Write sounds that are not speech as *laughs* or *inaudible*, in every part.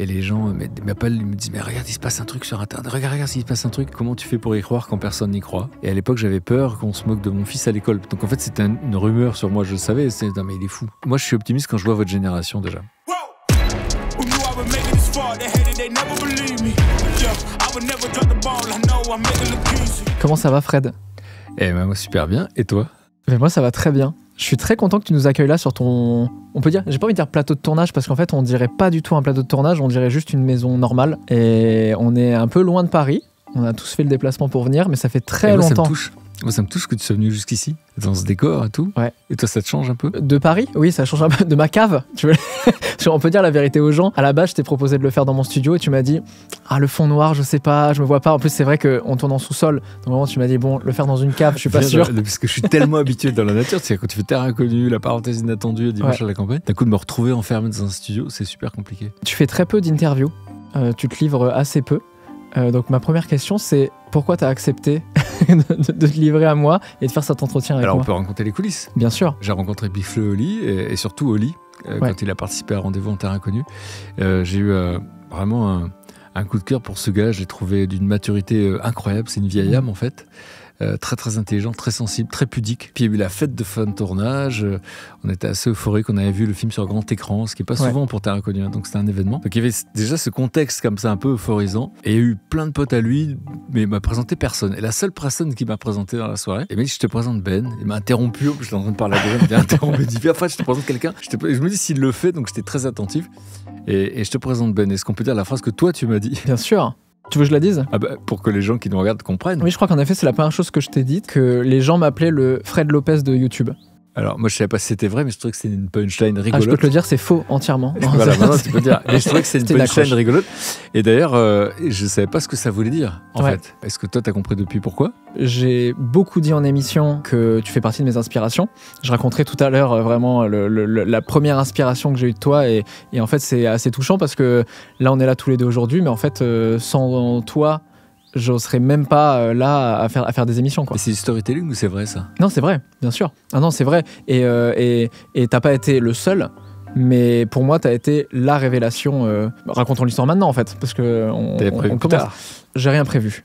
Et les gens euh, m'appellent, ils me disent Mais regarde, il se passe un truc sur Internet. Regarde, regarde s'il se passe un truc. Comment tu fais pour y croire quand personne n'y croit Et à l'époque, j'avais peur qu'on se moque de mon fils à l'école. Donc en fait, c'était une rumeur sur moi, je le savais. C'est mais il est fou. Moi, je suis optimiste quand je vois votre génération déjà. Comment ça va, Fred Eh ben, moi, super bien. Et toi Mais moi, ça va très bien. Je suis très content que tu nous accueilles là sur ton. On peut dire, j'ai pas envie de dire plateau de tournage parce qu'en fait, on dirait pas du tout un plateau de tournage, on dirait juste une maison normale. Et on est un peu loin de Paris. On a tous fait le déplacement pour venir, mais ça fait très longtemps. Moi, ça me touche que tu sois venu jusqu'ici, dans ce décor et tout. Et toi, ça te change un peu De Paris Oui, ça change un peu. De ma cave, tu veux *laughs* On peut dire la vérité aux gens. À la base, je t'ai proposé de le faire dans mon studio et tu m'as dit Ah, le fond noir, je sais pas, je me vois pas. En plus, c'est vrai qu'on tourne en sous-sol. Donc, vraiment, tu m'as dit Bon, le faire dans une cave, je suis pas sûr. Parce que je suis tellement habitué dans la nature. C'est quand tu fais terre inconnue, la parenthèse inattendue, dimanche à la campagne, d'un coup, de me retrouver enfermé dans un studio, c'est super compliqué. Tu fais très peu d'interviews. Euh, tu te livres assez peu. Euh, donc ma première question, c'est pourquoi tu as accepté *laughs* de, te livrer à moi et de faire cet entretien avec moi Alors on peut rencontrer les coulisses. Bien sûr. J'ai rencontré Bifle Oli et, surtout Oli euh, quand il a participé à Rendez-vous en Terre Inconnue. Euh, j'ai eu vraiment un, coup de cœur pour ce gars. J'ai trouvé d'une maturité incroyable. C'est une vieille mhm. âme en fait. Euh, très très intelligent, très sensible, très pudique. Puis il y a eu la fête de fin de tournage, euh, on était assez euphorique, on avait vu le film sur grand écran, ce qui n'est pas souvent pour Terre Inconnue, hein, donc c'était un événement. Donc il y avait déjà ce contexte comme ça un peu euphorisant, et il y a eu plein de potes à lui, mais il m'a présenté personne. Et la seule personne qui m'a présenté dans la soirée, et m'a dit je te présente Ben, il m'a interrompu, je de parler à Ben, il m'a interrompu, il dit je te présente quelqu'un. Je, me dis s'il le fait, donc j'étais très attentif, et, et je te présente Ben, est-ce qu'on peut dire la phrase que toi tu m'as dit Bien sûr tu veux que je la dise ah bah, Pour que les gens qui nous regardent comprennent. Oui, je crois qu'en effet, c'est la première chose que je t'ai dite, que les gens m'appelaient le Fred Lopez de YouTube. Alors, moi, je savais pas si c'était vrai, mais je trouvais que c'est une punchline rigolote. Ah, je peux te le dire, c'est faux entièrement. voilà, tu peux dire. *laughs* Mais je trouvais que c'est une punchline rigolote. Et d'ailleurs, euh, je savais pas ce que ça voulait dire, en fait. Est-ce que toi, tu as compris depuis pourquoi J'ai beaucoup dit en émission que tu fais partie de mes inspirations. Je raconterai tout à l'heure euh, vraiment la première inspiration que j'ai eue de toi. Et, en fait, c'est assez touchant parce que là, on est là tous les deux aujourd'hui, mais en fait, euh, sans toi, serais même pas euh, là à faire, à faire des émissions. Quoi. c'est du storytelling ou c'est vrai ça Non, c'est vrai, bien sûr. Ah non, c'est vrai. Euh, et t'as pas été le seul. Mais pour moi, t'as été la révélation. raconte- euh, racontons l'histoire maintenant, en fait, parce que on, prévu J'ai rien prévu.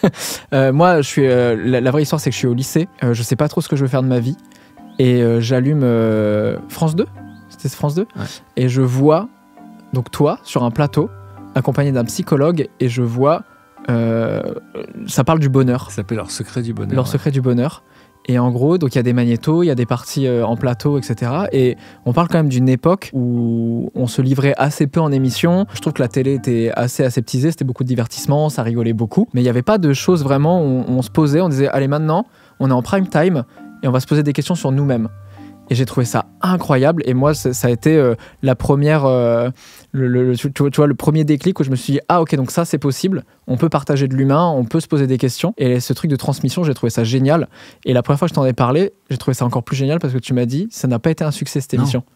*laughs* moi, je suis. La, vraie histoire, c'est que je suis au lycée. je sais pas trop ce que je veux faire de ma vie, et j'allume France 2. C'était France 2. Et je vois donc toi sur un plateau accompagné d'un psychologue, et je vois euh, ça parle du bonheur. Ça s'appelle Leur secret du bonheur. Leur secret du bonheur. Et en gros, donc il y a des magnétos, il y a des parties euh, en plateau, etc. Et on parle quand même d'une époque où on se livrait assez peu en émission. Je trouve que la télé était assez aseptisée, c'était beaucoup de divertissement, ça rigolait beaucoup. Mais il n'y avait pas de choses vraiment où on se posait, on disait, allez maintenant, on est en prime time et on va se poser des questions sur nous-mêmes. Et j'ai trouvé ça incroyable. Et moi, ça, a été euh, la première, euh, le, tu, vois, le premier déclic où je me suis dit, ah ok, donc ça, c'est possible. On peut partager de l'humain, on peut se poser des questions. Et ce truc de transmission, j'ai trouvé ça génial. Et la première fois que je t'en ai parlé, j'ai trouvé ça encore plus génial parce que tu m'as dit, ça n'a pas été un succès cette émission. Non.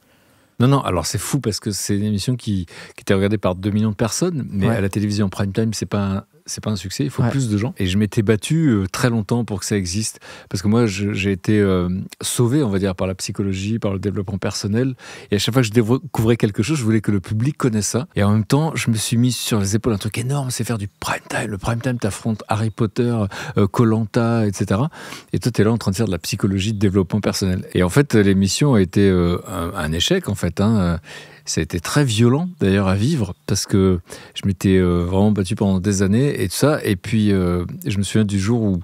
Non, alors c'est fou parce que c'est une émission qui, qui était regardée par 2 millions de personnes, mais à la télévision prime time, c'est pas c'est pas un succès, il faut plus de gens. Et je m'étais battu euh, très longtemps pour que ça existe, parce que moi, j'ai été euh, sauvé, on va dire, par la psychologie, par le développement personnel. Et à chaque fois que je découvrais quelque chose, je voulais que le public connaisse ça. Et en même temps, je me suis mis sur les épaules un truc énorme, c'est faire du prime time. Le prime time, t'affrontes Harry Potter, euh, Colanta, etc. Et toi, t'es là en train de faire de la psychologie de développement personnel. Et en fait, l'émission a été un, échec, en fait. Hein ça a été très violent d'ailleurs à vivre parce que je m'étais euh, vraiment battu pendant des années et tout ça. Et puis euh, je me souviens du jour où,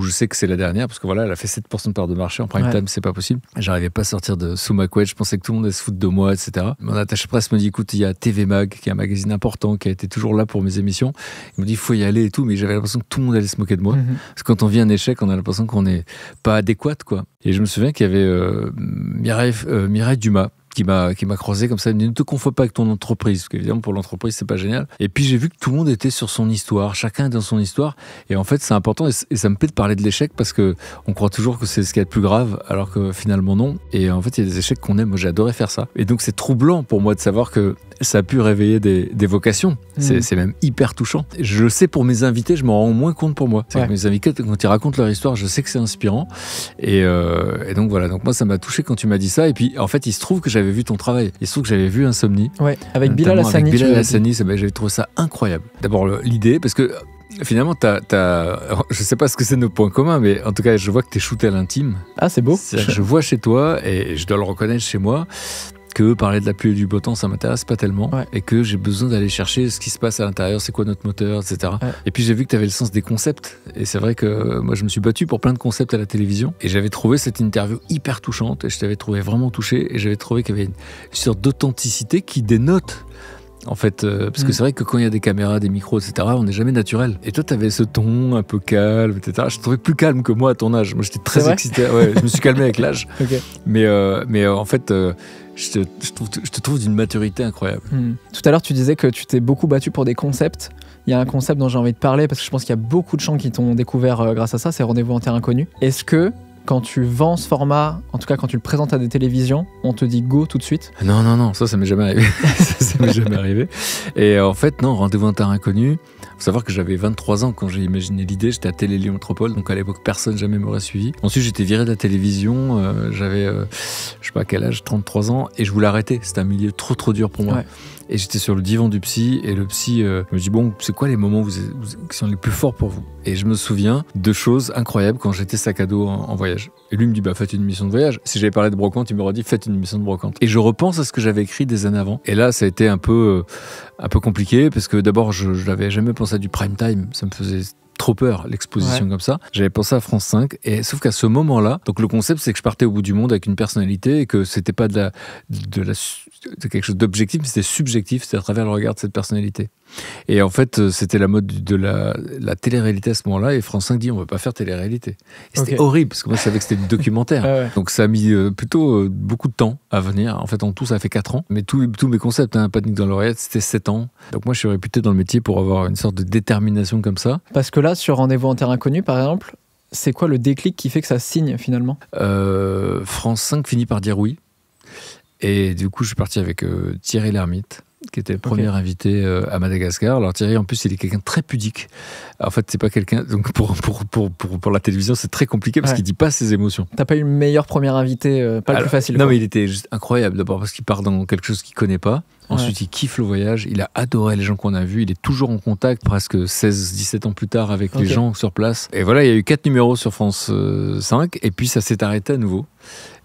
je sais que c'est la dernière parce que voilà, elle a fait 7% de part de marché en prime time, c'est pas possible. J'arrivais pas à sortir de sous ma couette, je pensais que tout le monde allait se foutre de moi, etc. Mon attaché presse me dit écoute, il y a TV Mag qui est un magazine important qui a été toujours là pour mes émissions. Il me dit il faut y aller et tout, mais j'avais l'impression que tout le monde allait se moquer de moi. Mhm. Parce que quand on vit un échec, on a l'impression qu'on n'est pas adéquate quoi. Et je me souviens qu'il y avait euh, Mireille, Mireille Dumas qui m'a qui m'a croisé comme ça. Il me dit ne te confonds pas avec ton entreprise, parce qu'évidemment pour l'entreprise c'est pas génial. Et puis j'ai vu que tout le monde était sur son histoire, chacun dans son histoire. Et en fait c'est important et, ça me plaît de parler de l'échec parce que on croit toujours que c'est ce qui est le plus grave, alors que finalement non. Et en fait il y a des échecs qu'on aime. Moi j'ai adoré faire ça. Et donc c'est troublant pour moi de savoir que ça a pu réveiller des, des vocations. C'est mmh. même hyper touchant. Je le sais pour mes invités, je m'en rends moins compte pour moi. Ouais. Que mes invités quand ils racontent leur histoire, je sais que c'est inspirant. Et, euh, et donc voilà. Donc moi ça m'a touché quand tu m'as dit ça. Et puis en fait il se trouve que vu ton travail. Et trouve que j'avais vu Insomnie. Ouais, avec euh, Bilal Hassani. Ben, j'avais trouvé ça incroyable. D'abord, l'idée, parce que euh, Finalement, t as, *laughs* je sais pas ce que c'est nos points communs, mais en tout cas, je vois que tu es shooté à l'intime. Ah, c'est beau. Je vois chez toi, et je dois le reconnaître chez moi, que parler de la pluie et du beau temps, ça m'intéresse pas tellement. Et que j'ai besoin d'aller chercher ce qui se passe à l'intérieur, c'est quoi notre moteur, etc. Et puis j'ai vu que tu avais le sens des concepts. Et c'est vrai que euh, moi, je me suis battu pour plein de concepts à la télévision. Et j'avais trouvé cette interview hyper touchante. Et je t'avais trouvé vraiment touché. Et j'avais trouvé qu'il y avait une sorte d'authenticité qui dénote en fait, euh, parce que mm. c'est vrai que quand il y a des caméras, des micros, etc., on n'est jamais naturel. Et toi, tu avais ce ton un peu calme, etc. Je te trouvais plus calme que moi à ton âge. Moi, j'étais très excité. Ouais, je me suis calmé avec l'âge. *laughs* Mais, euh, mais en fait, je te, trouve, d'une maturité incroyable. Hmm. Tout à l'heure, tu disais que tu t'es beaucoup battu pour des concepts. Il y a un concept dont j'ai envie de parler parce que je pense qu'il y a beaucoup de gens qui t'ont découvert euh, grâce à ça, c'est Rendez-vous en terre inconnue. Est-ce que quand tu vends ce format, en tout cas quand tu le présentes à des télévisions, on te dit go tout de suite Non, non, non, ça, ça m'est jamais arrivé. *laughs* ça, ça m'est jamais arrivé. Et euh, en fait, non, Rendez-vous en terre inconnue, faut savoir que j'avais 23 ans quand j'ai imaginé l'idée. J'étais à Télé Lyon Métropole, donc à l'époque, personne jamais m'aurait suivi. Ensuite, j'étais viré de la télévision. Euh, j'avais, euh, je sais pas quel âge, 33 ans, et je voulais arrêter. C'était un milieu trop, trop dur pour moi. Et j'étais sur le divan du psy et le psy euh, me dit bon, c'est quoi les moments vous, qui sont les plus forts pour vous Et je me souviens de choses incroyables quand j'étais sac à dos en, voyage. Et lui me dit bah faites une mission de voyage. Si j'avais parlé de brocante, il m'aurait dit faites une mission de brocante. Et je repense à ce que j'avais écrit des années avant. Et là, ça a été un peu euh, un peu compliqué parce que d'abord je, je n'avais jamais pensé à du prime time. Ça me faisait trop peur l'exposition comme ça. J'avais pensé à France 5 et sauf qu'à ce moment-là, donc le concept c'est que je partais au bout du monde avec une personnalité et que c'était pas de la de quelque chose d'objectif, c'était subjectif, c'était à travers le regard de cette personnalité. Et en fait, euh, c'était la mode de la, télé-réalité à ce moment-là. Et France 5 dit on ne veut pas faire télé-réalité. C'était horrible parce que moi, je savais que c'était du documentaire. *laughs* Ah Donc ça a mis euh, plutôt euh, beaucoup de temps à venir. En fait, en tout, ça fait 4 ans. Mais tous, mes concepts, hein, Panique dans l'oreillette, c'était 7 ans. Donc moi, je suis réputé dans le métier pour avoir une sorte de détermination comme ça. Parce que là, sur Rendez-vous en terrain inconnu, par exemple, c'est quoi le déclic qui fait que ça signe finalement France 5 finit par dire oui. Et du coup, je suis parti avec Thierry Lhermitte qui était le premier invité euh, à Madagascar. Alors Thierry, en plus, il est quelqu'un très pudique. En fait, c'est pas quelqu'un. Donc pour, pour, la télévision, c'est très compliqué parce qu'il dit pas ses émotions. T'as pas eu le meilleur premier invité, euh, pas le plus facile. Non, mais il était juste incroyable. D'abord parce qu'il part dans quelque chose qu'il connaît pas. Ensuite, il kiffe le voyage. Il a adoré les gens qu'on a vus. Il est toujours en contact presque 16, 17 ans plus tard avec les gens sur place. Et voilà, il y a eu quatre numéros sur France 5. Euh, Et puis, ça s'est arrêté à nouveau.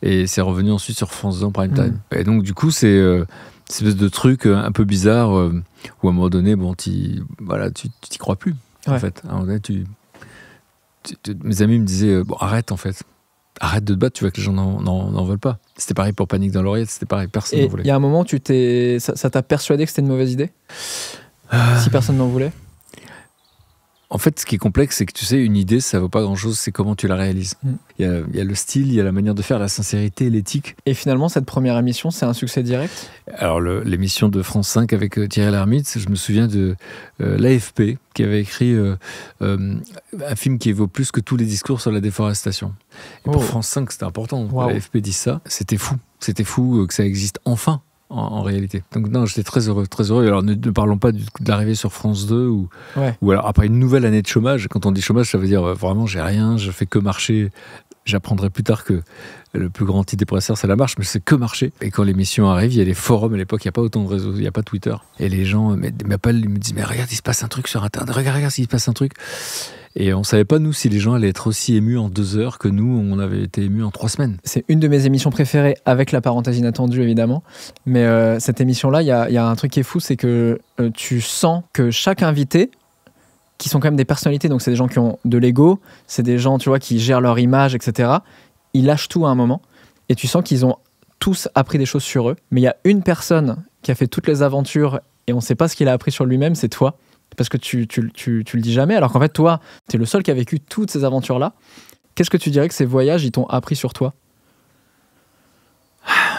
Et c'est revenu ensuite sur France 2 en prime hmm. time. Et donc, du coup, c'est espèce de truc euh, un peu bizarre euh, où à un moment donné, bon, voilà, tu t'y crois plus. En fait, tu, mes amis me disaient euh, bon, arrête en fait. Arrête de te battre, tu vois que les gens n'en veulent pas. C'était pareil pour Panique dans l'oreillette, c'était pareil, personne n'en voulait. Il y a un moment, tu ça t'a persuadé que c'était une mauvaise idée Si personne n'en voulait en fait, ce qui est complexe, c'est que tu sais, une idée, ça vaut pas grand-chose, c'est comment tu la réalises. Mm. Il y, a le style, il y a la manière de faire, la sincérité, l'éthique. Et finalement, cette première émission, c'est un succès direct Alors, l'émission de France 5 avec euh, Thierry Lhermitte, je me souviens de euh, l'AFP, qui avait écrit euh, un film qui vaut plus que tous les discours sur la déforestation. Et pour oh. France 5, c'était important. L'AFP dit ça, c'était fou. C'était fou que ça existe enfin en, réalité. Donc non, j'étais très heureux, très heureux. Alors ne, parlons pas d'arriver sur France 2 ou, ou alors après une nouvelle année de chômage. Quand on dit chômage, ça veut dire euh, vraiment j'ai rien, je fais que marcher. J'apprendrai plus tard que le plus grand antidépresseur, c'est la marche, mais c'est que marcher. Et quand l'émission arrive, il y a les forums à l'époque, il n'y a pas autant de réseaux, il n'y a pas Twitter. Et les gens m'appellent, ils me disent Mais regarde, il se passe un truc sur Internet, regarde, regarde s'il se passe un truc. Et on ne savait pas, nous, si les gens allaient être aussi émus en deux heures que nous, on avait été émus en trois semaines. C'est une de mes émissions préférées, avec la parenthèse inattendue, évidemment. Mais euh, cette émission-là, il y, a, un truc qui est fou, c'est que euh, tu sens que chaque invité, qui sont quand même des personnalités, donc c'est des gens qui ont de l'ego, c'est des gens, tu vois, qui gèrent leur image, etc., ils lâchent tout à un moment. Et tu sens qu'ils ont tous appris des choses sur eux. Mais il y a une personne qui a fait toutes les aventures et on ne sait pas ce qu'il a appris sur lui-même, c'est toi parce que tu, tu, le dis jamais, alors qu'en fait, toi, tu es le seul qui a vécu toutes ces aventures-là. Qu'est-ce que tu dirais que ces voyages, ils t'ont appris sur toi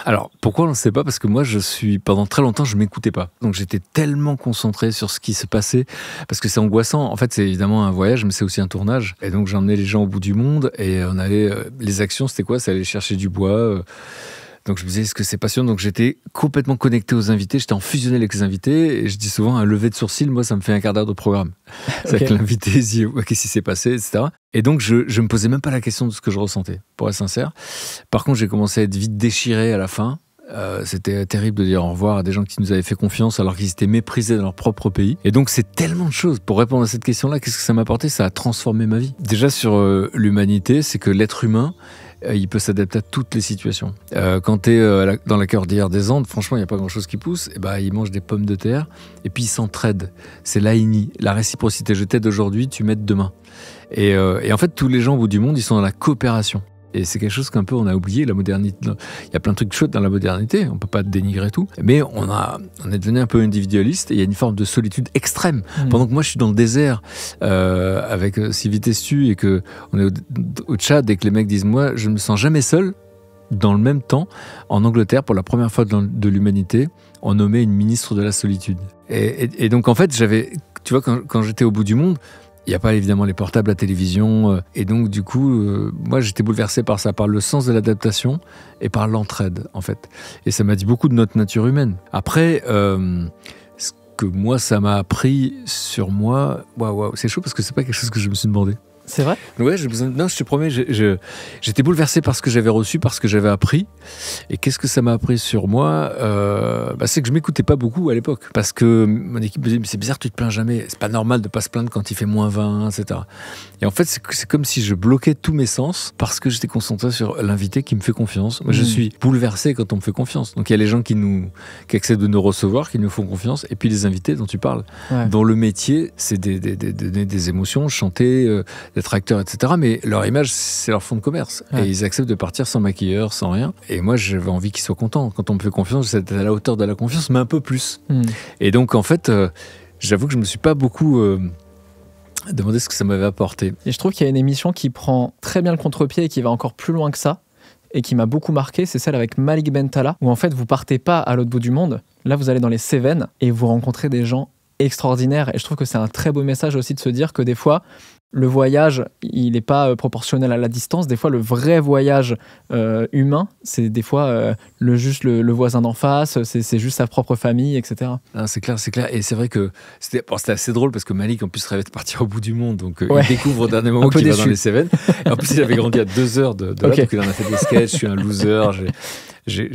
alors, pourquoi on ne sait pas Parce que moi, je suis pendant très longtemps, je m'écoutais pas. Donc, j'étais tellement concentré sur ce qui se passait parce que c'est angoissant. En fait, c'est évidemment un voyage, mais c'est aussi un tournage. Et donc, j'emmenais les gens au bout du monde et on allait. Euh, les actions, c'était quoi C'est aller chercher du bois. Euh, donc je me disais, est-ce que c'est passionnant Donc j'étais complètement connecté aux invités, j'étais en fusionnel avec les invités, et je dis souvent, un lever de sourcil, moi, ça me fait un quart d'heure de programme. *laughs* cest l'invité qu'est-ce qui s'est passé, etc. Et donc je ne me posais même pas la question de ce que je ressentais, pour être sincère. Par contre, j'ai commencé à être vite déchiré à la fin. Euh, c'était terrible de dire au revoir à des gens qui nous avaient fait confiance alors qu'ils étaient méprisés dans leur propre pays. Et donc c'est tellement de choses. Pour répondre à cette question-là, qu'est-ce que ça m'a apporté Ça a transformé ma vie. Déjà sur euh, l'humanité, c'est que l'être humain, euh, il peut s'adapter à toutes les situations. Euh, quand tu es euh, dans la cordillère des Andes, franchement, il n'y a pas grand-chose qui pousse. Et eh bah, ben, il mange des pommes de terre et puis il s'entraide. C'est l'AINI, la réciprocité. Je t'aide aujourd'hui, tu m'aides demain. Et, et, en fait, tous les gens au bout du monde, ils sont dans la coopération. Et c'est quelque chose qu'un peu on a oublié, la modernité. Il y a plein de trucs chauds dans la modernité, on peut pas dénigrer tout. Mais on, a, on est devenu un peu individualiste et il y a une forme de solitude extrême. Mm. Pendant que moi je suis dans le désert euh, avec euh, Sylvie et que on est au, Tchad et que les mecs disent Moi je ne me sens jamais seul, dans le même temps, en Angleterre, pour la première fois de l'humanité, on nommait une ministre de la solitude. Et, donc en fait, j'avais. Tu vois, quand, quand j'étais au bout du monde, il n'y a pas évidemment les portables, à télévision. Euh, et donc, du coup, euh, moi, j'étais bouleversé par ça, par le sens de l'adaptation et par l'entraide, en fait. Et ça m'a dit beaucoup de notre nature humaine. Après, euh, ce que moi, ça m'a appris sur moi, waouh, c'est chaud parce que c'est pas quelque chose que je me suis demandé. C'est vrai Ouais, je, non, je te promets, j'étais bouleversé par ce que j'avais reçu, par ce que j'avais appris. Et qu'est-ce que ça m'a appris sur moi euh, bah, C'est que je m'écoutais pas beaucoup à l'époque. Parce que mon équipe me disait, c'est bizarre, tu te plains jamais. C'est pas normal de pas se plaindre quand il fait moins 20, etc. Et en fait, c'est comme si je bloquais tous mes sens parce que j'étais concentré sur l'invité qui me fait confiance. Moi, je hmm. suis bouleversé quand on me fait confiance. Donc il y a les gens qui, nous, qui acceptent de nous recevoir, qui nous font confiance, et puis les invités dont tu parles, Dans dont le métier, c'est des, des, des, émotions, chanter. Euh, d'être etc. Mais leur image, c'est leur fond de commerce. Et ils acceptent de partir sans maquilleur, sans rien. Et moi, j'avais envie qu'ils soient contents. Quand on me fait confiance, c'est à la hauteur de la confiance, mais un peu plus. Hmm. Et donc, en fait, euh, j'avoue que je me suis pas beaucoup. Euh, demandé ce que ça m'avait apporté. Et je trouve qu'il y a une émission qui prend très bien le contre-pied et qui va encore plus loin que ça, et qui m'a beaucoup marqué, c'est celle avec Malik Bentala, où en fait vous partez pas à l'autre bout du monde, là vous allez dans les Cévennes et vous rencontrez des gens extraordinaires. Et je trouve que c'est un très beau message aussi de se dire que des fois, le voyage, il n'est pas euh, proportionnel à la distance. Des fois, le vrai voyage euh, humain, c'est des fois euh, le juste le, voisin d'en face, c'est juste sa propre famille, etc. Ah, c'est clair, c'est clair. Et c'est vrai que c'était assez drôle parce que Malik, en plus, rêvait de partir au bout du monde. Donc, il découvre au dernier *laughs* moment qu'il va dans les Cévennes. en plus, il avait grandi à deux heures de, de là, donc il en a fait des sketchs. Je suis un loser. J'ai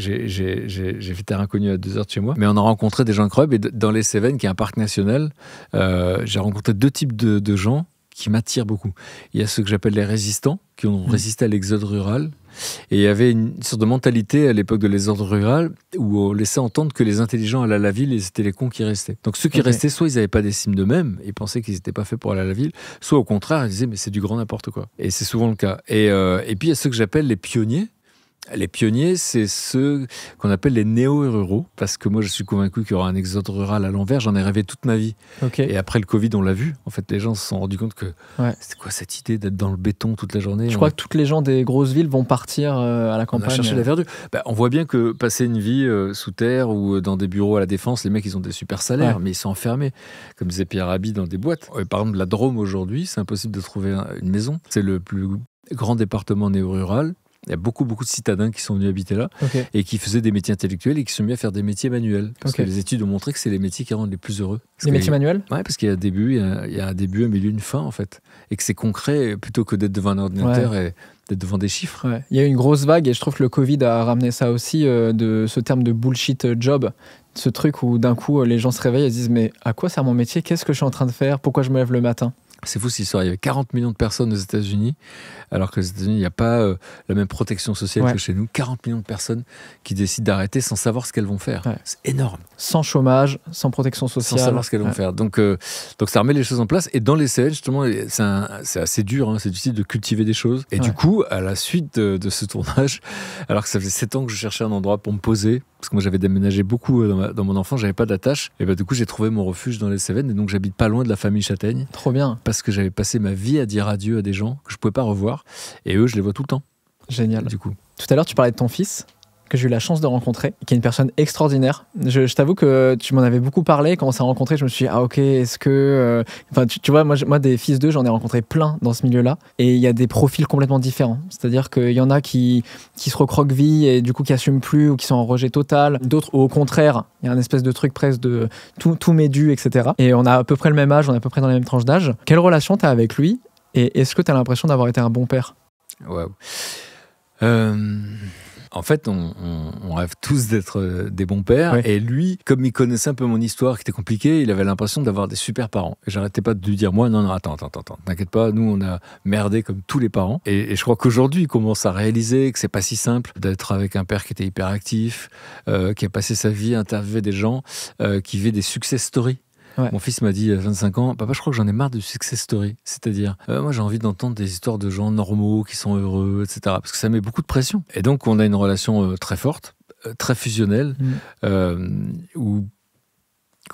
fait terre inconnue à deux heures de chez moi. Mais on a rencontré des gens incroyables. Et dans les Cévennes, qui est un parc national, j'ai rencontré deux types de gens qui m'attirent beaucoup. Il y a ceux que j'appelle les résistants, qui ont hmm. résisté à l'exode rural. Et il y avait une sorte de mentalité à l'époque de l'exode rural où on laissait entendre que les intelligents allaient à la ville et c'était les cons qui restaient. Donc ceux qui restaient, soit ils n'avaient pas d'estime d'eux-mêmes et pensaient qu'ils n'étaient pas faits pour aller à la ville, soit au contraire, ils disaient mais c'est du grand n'importe quoi. Et c'est souvent le cas. Et, euh, et puis il y a ceux que j'appelle les pionniers, les pionniers, c'est ceux qu'on appelle les néo-ruraux, parce que moi je suis convaincu qu'il y aura un exode rural à l'envers, j'en ai rêvé toute ma vie. Et après le Covid, on l'a vu, en fait les gens se sont rendus compte que ouais. c'était quoi cette idée d'être dans le béton toute la journée Je crois que toutes les gens des grosses villes vont partir euh, à la campagne. On la verdure. on voit bien que passer une vie euh, sous terre ou euh, dans des bureaux à la défense, les mecs ils ont des super salaires, mais ils sont enfermés, comme disait Pierre Rabhi, dans des boîtes. Par exemple, la Drôme aujourd'hui, c'est impossible de trouver une maison. C'est le plus grand département néo-rural il y a beaucoup, beaucoup de citadins qui sont venus habiter là et qui faisaient des métiers intellectuels et qui se sont mis à faire des métiers manuels. Parce que les études ont montré que c'est les métiers qui rendent les plus heureux. les métiers manuels Oui, parce qu'il y a un début, il y un début, milieu, une fin en fait. Et que c'est concret plutôt que d'être devant un ordinateur et d'être devant des chiffres. Il y a eu une grosse vague et je trouve que le Covid a ramené ça aussi, euh, de ce terme de bullshit euh, job ce truc où d'un coup euh, les gens se réveillent et se disent mais à quoi sert mon métier Qu'est-ce que je suis en train de faire Pourquoi je me lève le matin c'est fou cette histoire. Il y avait 40 millions de personnes aux États-Unis, alors que États-Unis, il n'y a pas euh, la même protection sociale que chez nous. 40 millions de personnes qui décident d'arrêter sans savoir ce qu'elles vont faire. C'est énorme. Sans chômage, sans protection sociale. Sans savoir ce qu'elles vont faire. Euh, donc, ça remet les choses en place. Et dans les Cévennes, justement, c'est assez dur. Hein, c'est difficile de cultiver des choses. Et du coup, à la suite de, ce tournage, *laughs* alors que ça faisait 7 ans que je cherchais un endroit pour me poser, parce que moi j'avais déménagé beaucoup euh, dans, mon enfant, j'avais pas d'attache. Et bah, du coup, j'ai trouvé mon refuge dans les Cévennes. Et donc, j'habite pas loin de la famille Châtaigne. Trop bien parce que j'avais passé ma vie à dire adieu à des gens que je pouvais pas revoir. Et eux, je les vois tout le temps. Génial. Du coup. Tout à l'heure, tu parlais de ton fils que j'ai eu la chance de rencontrer, qui est une personne extraordinaire. Je, t'avoue que tu m'en avais beaucoup parlé quand on s'est rencontrés. Je me suis dit, ah ok, est-ce que. Euh, enfin, tu, vois, moi, moi des fils d'eux, j'en ai rencontré plein dans ce milieu-là. Et il y a des profils complètement différents. C'est-à-dire qu'il y en a qui, qui se recroquevillent et du coup qui n'assument plus ou qui sont en rejet total. D'autres, au contraire, il y a un espèce de truc presque de tout, tout m'est dû, etc. Et on a à peu près le même âge, on est à peu près dans la même tranche d'âge. Quelle relation as avec lui Et est-ce que t'as l'impression d'avoir été un bon père Waouh. Euh, en fait, on, rêve tous d'être euh, des bons pères. Et lui, comme il connaissait un peu mon histoire qui était compliquée, il avait l'impression d'avoir des super parents. Et j'arrêtais pas de lui dire, moi, non, non, attends, attends, attends, t'inquiète pas, nous, on a merdé comme tous les parents. Et, je crois qu'aujourd'hui, il commence à réaliser que c'est pas si simple d'être avec un père qui était hyperactif, euh, qui a passé sa vie à interviewer des gens, euh, qui vit des success stories. Mon fils m'a dit à euh, 25 ans, papa, je crois que j'en ai marre du success story. C'est-à-dire, euh, moi, j'ai envie d'entendre des histoires de gens normaux qui sont heureux, etc. Parce que ça met beaucoup de pression. Et donc, on a une relation euh, très forte, très fusionnelle, mm. où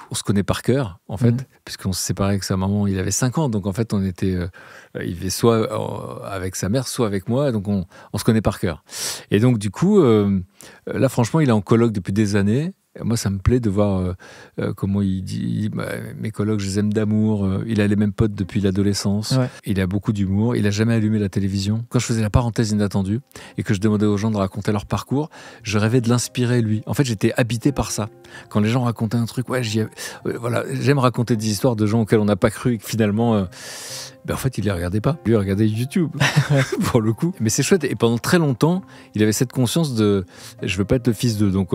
on se connaît par cœur, en fait, mm. puisqu'on se séparait avec sa maman, il avait 5 ans, donc en fait, on était, il vivait soit avec sa mère, soit avec moi, donc on, se connaît par cœur. Et donc, du coup, là, franchement, il est en colloque depuis des années, moi, ça me plaît de voir euh, euh, comment il dit. Bah, mes collègues, je les aime d'amour. Euh, il a les mêmes potes depuis l'adolescence. Il a beaucoup d'humour. Il a jamais allumé la télévision. Quand je faisais la parenthèse inattendue et que je demandais aux gens de raconter leur parcours, je rêvais de l'inspirer lui. En fait, j'étais habité par ça. Quand les gens racontaient un truc, ouais, j'y voilà, j'aime raconter des histoires de gens auxquels on n'a pas cru et que finalement. ben en fait, il les regardait pas. Lui, il regardait YouTube, *laughs* *laughs* pour le coup. Mais c'est chouette. Et pendant très longtemps, il avait cette conscience de je veux pas être le fils de. Donc,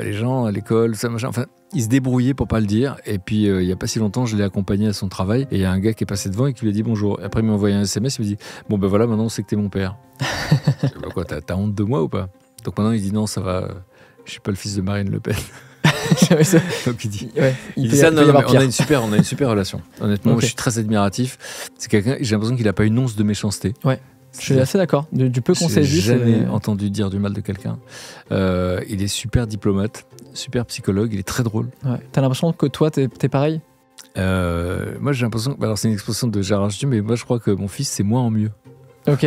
les gens à l'école, ça, machin. Enfin, il se débrouillait pour pas le dire. Et puis, euh, il n'y a pas si longtemps, je l'ai accompagné à son travail. Et il y a un gars qui est passé devant et qui lui a dit bonjour. Et après, il m'a envoyé un SMS. Il m'a dit Bon, ben voilà, maintenant, on sait que t'es mon père. *laughs* je bah, quoi, t'as honte de moi ou pas Donc maintenant, il dit Non, ça va. Je suis pas le fils de Marine Le Pen. *laughs* *laughs* Donc il dit, ouais, il on, a une super, on a une super relation. Honnêtement, moi, je suis très admiratif. C'est quelqu'un, j'ai l'impression qu'il n'a pas une once de méchanceté. Ouais. Je suis assez d'accord. Du, peu qu'on jamais euh, entendu dire du mal de quelqu'un. Euh, il est super diplomate super psychologue, il est très drôle. T'as l'impression que toi, t'es es pareil euh, Moi, j'ai l'impression. Bah, alors, c'est une expression de Gérard Jutu, mais moi, je crois que mon fils, c'est moins en mieux. Ok. *laughs*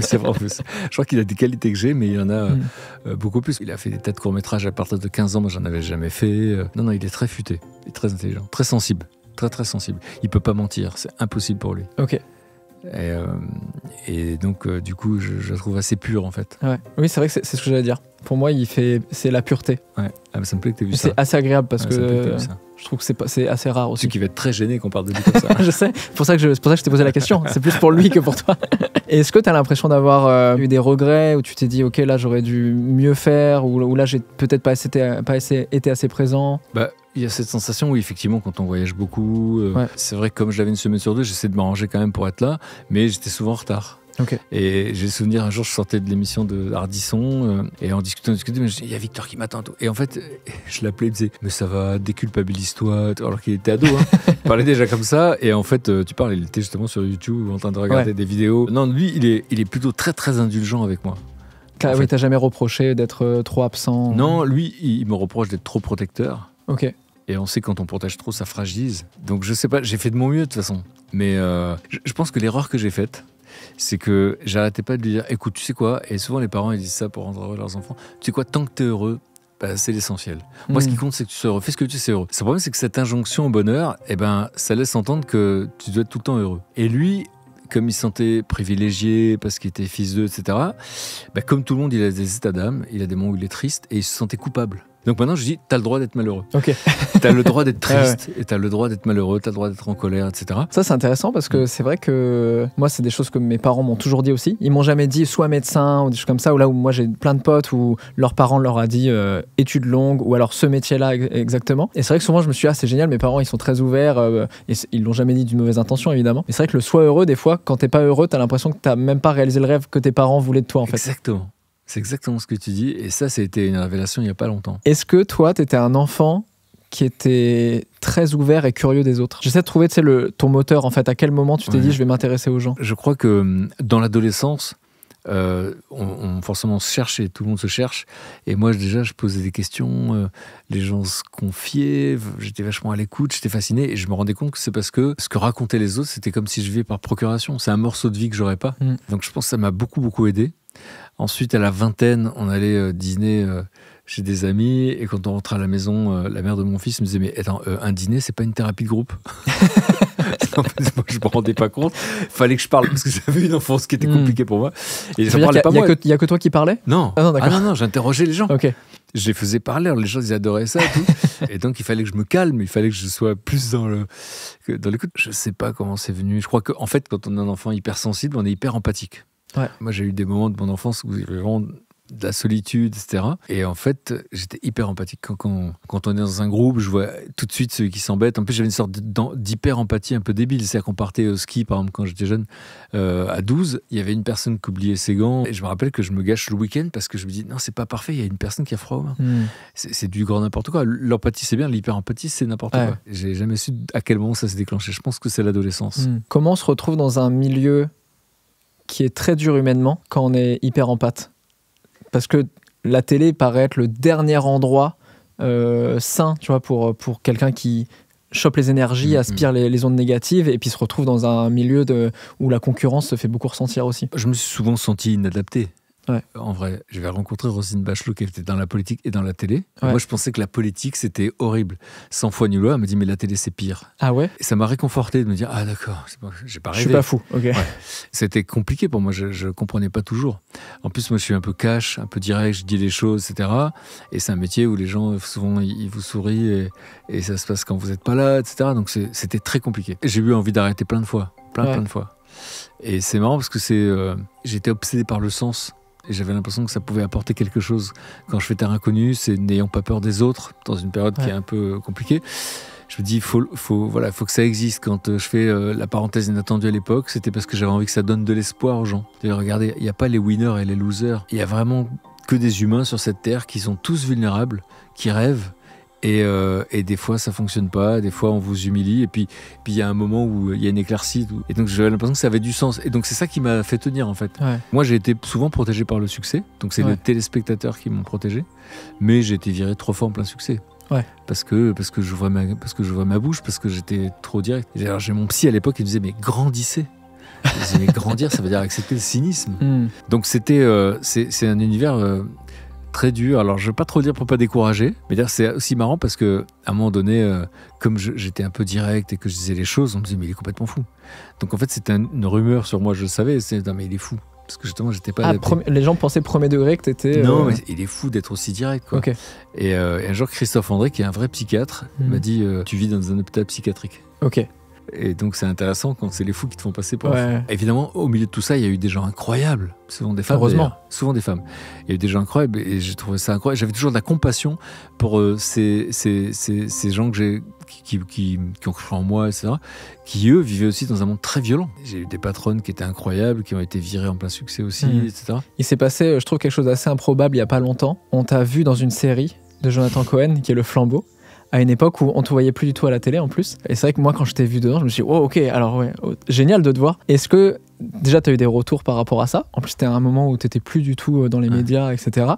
c'est Je crois qu'il a des qualités que j'ai, mais il y en a euh, hmm. euh, beaucoup plus. Il a fait des tas de courts-métrages à partir de 15 ans, moi, j'en avais jamais fait. Non, non, il est très futé, il est très intelligent, très sensible. Très, très sensible. Il peut pas mentir, c'est impossible pour lui. Ok. Et, euh, et donc, euh, du coup, je, la trouve assez pure en fait. Oui, c'est vrai que c'est ce que j'allais dire. Pour moi, il fait, c'est la pureté. Ah, ça me plaît que tu aies vu ça. C'est assez agréable parce que, je trouve que c'est assez rare aussi. Tu qui va être très gêné qu'on parle de lui comme ça. *laughs* je sais, c'est pour ça que je, pour que je t'ai posé la question. C'est plus pour lui que pour toi. *laughs* Est-ce que tu as l'impression d'avoir euh, eu des regrets où tu t'es dit, ok, là j'aurais dû mieux faire ou, ou là j'ai peut-être pas, pas été assez présent bah, il y a cette sensation oui, effectivement quand on voyage beaucoup, euh, c'est vrai que comme j'avais une semaine sur deux, j'essaie de m'arranger quand même pour être là, mais j'étais souvent en retard. Et j'ai souvenir un jour, je sortais de l'émission de Hardisson euh, et en discutant, discutant, il y a Victor qui m'attend. Et en fait, euh, je l'appelais, je disait, mais ça va, déculpabilise-toi, alors qu'il était ado. Hein. *laughs* il parlait déjà comme ça. Et en fait, tu parles, il était justement sur YouTube en train de regarder des vidéos. Non, lui, il est, il est plutôt très, très indulgent avec moi. En il t'as jamais reproché d'être trop absent Non, hein. lui, il me reproche d'être trop protecteur. Ok. Et on sait quand on protège trop, ça fragilise. Donc je sais pas, j'ai fait de mon mieux de toute façon. Mais euh, je, pense que l'erreur que j'ai faite, c'est que j'arrêtais pas de lui dire écoute, tu sais quoi Et souvent les parents ils disent ça pour rendre heureux leurs enfants. Tu sais quoi, tant que t'es heureux, bah, c'est l'essentiel. Moi, ce hmm. qui compte, c'est que tu sois heureux. Fais ce que tu sais heureux. Le problème, c'est que cette injonction au bonheur, eh ben, ça laisse entendre que tu dois être tout le temps heureux. Et lui, comme il se sentait privilégié parce qu'il était fils d'eux, etc., bah, comme tout le monde, il a des états d'âme, il a des moments où il est triste et il se sentait coupable. Donc maintenant, je dis, t'as le droit d'être malheureux. Ok. *laughs* t'as le droit d'être ah triste, et t'as le droit d'être malheureux, t'as le droit d'être en colère, etc. Ça, c'est intéressant parce que mm. c'est vrai que moi, c'est des choses que mes parents m'ont toujours dit aussi. Ils m'ont jamais dit, sois médecin, ou des choses comme ça, ou là où moi, j'ai plein de potes où leurs parents leur a dit, euh, études longues, ou alors ce métier-là exactement. Et c'est vrai que souvent, je me suis dit, ah, c'est génial, mes parents, ils sont très ouverts, euh, et ils l'ont jamais dit d'une mauvaise intention, évidemment. Mais c'est vrai que le sois heureux, des fois, quand t'es pas heureux, t'as l'impression que t'as même pas réalisé le rêve que tes parents voulaient de toi, en fait. Exactement. C'est exactement ce que tu dis. Et ça, c'était une révélation il n'y a pas longtemps. Est-ce que toi, tu étais un enfant qui était très ouvert et curieux des autres. J'essaie de trouver le, ton moteur, en fait. À quel moment tu t'es dit, je vais m'intéresser aux gens Je crois que hum, dans l'adolescence, euh, on, forcément se cherche et tout le monde se cherche. Et moi, déjà, je posais des questions, euh, les gens se confiaient, j'étais vachement à l'écoute, j'étais fasciné. Et je me rendais compte que c'est parce que ce que racontaient les autres, c'était comme si je vivais par procuration. C'est un morceau de vie que j'aurais pas. Mm. Donc je pense que ça m'a beaucoup, beaucoup aidé. Ensuite, à la vingtaine, on allait euh, dîner euh, chez des amis et quand on rentrait à la maison, euh, la mère de mon fils me disait mais attends, un dîner, c'est pas une thérapie de groupe *laughs* je me rendais pas compte. Fallait que je parle parce que j'avais une enfance qui était hmm. compliquée pour moi. Et Il n'y a, que toi qui parlais Non. Ah non, ah non, non j'interrogeais les gens. ok je les faisais parler, les gens ils adoraient ça et donc il fallait que je me calme, il fallait que je sois plus dans le dans l'écoute. Je sais pas comment c'est venu. Je crois qu'en en fait quand on est un enfant hypersensible, on est hyper empathique. Moi, j'ai eu des moments de mon enfance où vraiment de la solitude, etc. Et en fait, j'étais hyper empathique. Quand, quand, on est dans un groupe, je vois tout de suite ceux qui s'embêtent En plus, j'avais une sorte d'hyper empathie un peu débile. C'est-à-dire qu'on partait au ski, par exemple, quand j'étais jeune, euh, à 12, il y avait une personne qui oubliait ses gants. Et je me rappelle que je me gâche le week-end parce que je me dis, non, c'est pas parfait, il y a une personne qui a froid hmm. C'est du grand n'importe quoi. L'empathie, c'est bien, l'hyper-empathie, c'est n'importe quoi. J'ai jamais su à quel moment ça s'est déclenché. Je pense que c'est l'adolescence. Hmm. Comment on se retrouve dans un milieu qui est très dur humainement quand on est hyper en pâte. Parce que la télé paraît être le dernier endroit euh, sain, tu vois, pour, pour quelqu'un qui chope les énergies, mm-hmm. aspire les, ondes négatives et puis se retrouve dans un milieu de, où la concurrence se fait beaucoup ressentir aussi. Je me suis souvent senti inadapté en vrai, je vais rencontrer Rosine Bachelot qui était dans la politique et dans la télé. Moi, je pensais que la politique, c'était horrible. Sans foi ni loi, elle me dit, mais la télé, c'est pire. Ah ouais Et ça m'a réconforté de me dire, ah d'accord, j'ai pas rêvé. Je suis pas fou, C'était compliqué pour moi, je, ne comprenais pas toujours. En plus, moi, je suis un peu cash, un peu direct, je dis les choses, etc. Et c'est un métier où les gens, souvent, ils vous sourient et, ça se passe quand vous n'êtes pas là, etc. Donc, c'était très compliqué. J'ai eu envie d'arrêter plein de fois, plein, plein de fois. Et c'est marrant parce que c'est, euh, j'étais obsédé par le sens. Et j'avais l'impression que ça pouvait apporter quelque chose quand je fais Terre Inconnue, c'est n'ayant pas peur des autres dans une période qui est un peu euh, compliquée. Je me dis, faut, faut, voilà, faut que ça existe. Quand euh, je fais euh, la parenthèse inattendue à l'époque, c'était parce que j'avais envie que ça donne de l'espoir aux gens. regardez, il n'y a pas les winners et les losers. Il y a vraiment que des humains sur cette terre qui sont tous vulnérables, qui rêvent, euh, et, des fois, ça fonctionne pas. Des fois, on vous humilie. Et puis, puis il y a un moment où il y a une éclaircie. Et donc, j'avais l'impression que ça avait du sens. Et donc, c'est ça qui m'a fait tenir, en fait. Moi, j'ai été souvent protégé par le succès. Donc, c'est les téléspectateurs qui m'ont protégé. Mais j'ai été viré trop fort en plein succès. Ouais. Parce que parce que vois ma parce que vois ma bouche parce que j'étais trop direct. j'ai mon psy à l'époque qui me disait mais grandissez. Je disais, mais grandir ça veut dire accepter le cynisme. *laughs* Hmm. Donc c'était euh, c'est un univers euh, très dur. Alors, je ne vais pas trop dire pour pas décourager, mais c'est aussi marrant parce que à un moment donné, euh, comme j'étais un peu direct et que je disais les choses, on me disait mais il est complètement fou. Donc en fait, c'était une rumeur sur moi, je le savais. C'est mais il est fou parce que justement, j'étais pas. Ah, les gens pensaient premier degré que t'étais. Non, euh, mais il est fou d'être aussi direct, quoi. Euh, et, un jour, Christophe André, qui est un vrai psychiatre, hmm. m'a dit Tu vis dans un hôpital psychiatrique. Ok. Et donc c'est intéressant quand c'est les fous qui te font passer pour là. Évidemment, au milieu de tout ça, il y a eu des gens incroyables. Souvent des femmes. Heureusement. Souvent des femmes. Il y a eu des gens incroyables et j'ai trouvé ça incroyable. J'avais toujours de la compassion pour euh, ces, gens que j'ai, qui, qui, ont cru en moi, etc., qui eux vivaient aussi dans un monde très violent. J'ai eu des patronnes qui étaient incroyables, qui ont été virées en plein succès aussi, hmm. etc. Il s'est passé, euh, je trouve, quelque chose d'assez improbable il n'y a pas longtemps. On t'a vu dans une série de Jonathan Cohen qui est Le Flambeau à une époque où on te voyait plus du tout à la télé en plus. Et c'est vrai que moi, quand je t'ai vu dedans, je me suis dit, oh, ok, alors ouais, oh, génial de te voir. Est-ce que déjà, tu as eu des retours par rapport à ça. En plus, à un moment où tu n'étais plus du tout euh, dans les médias, etc.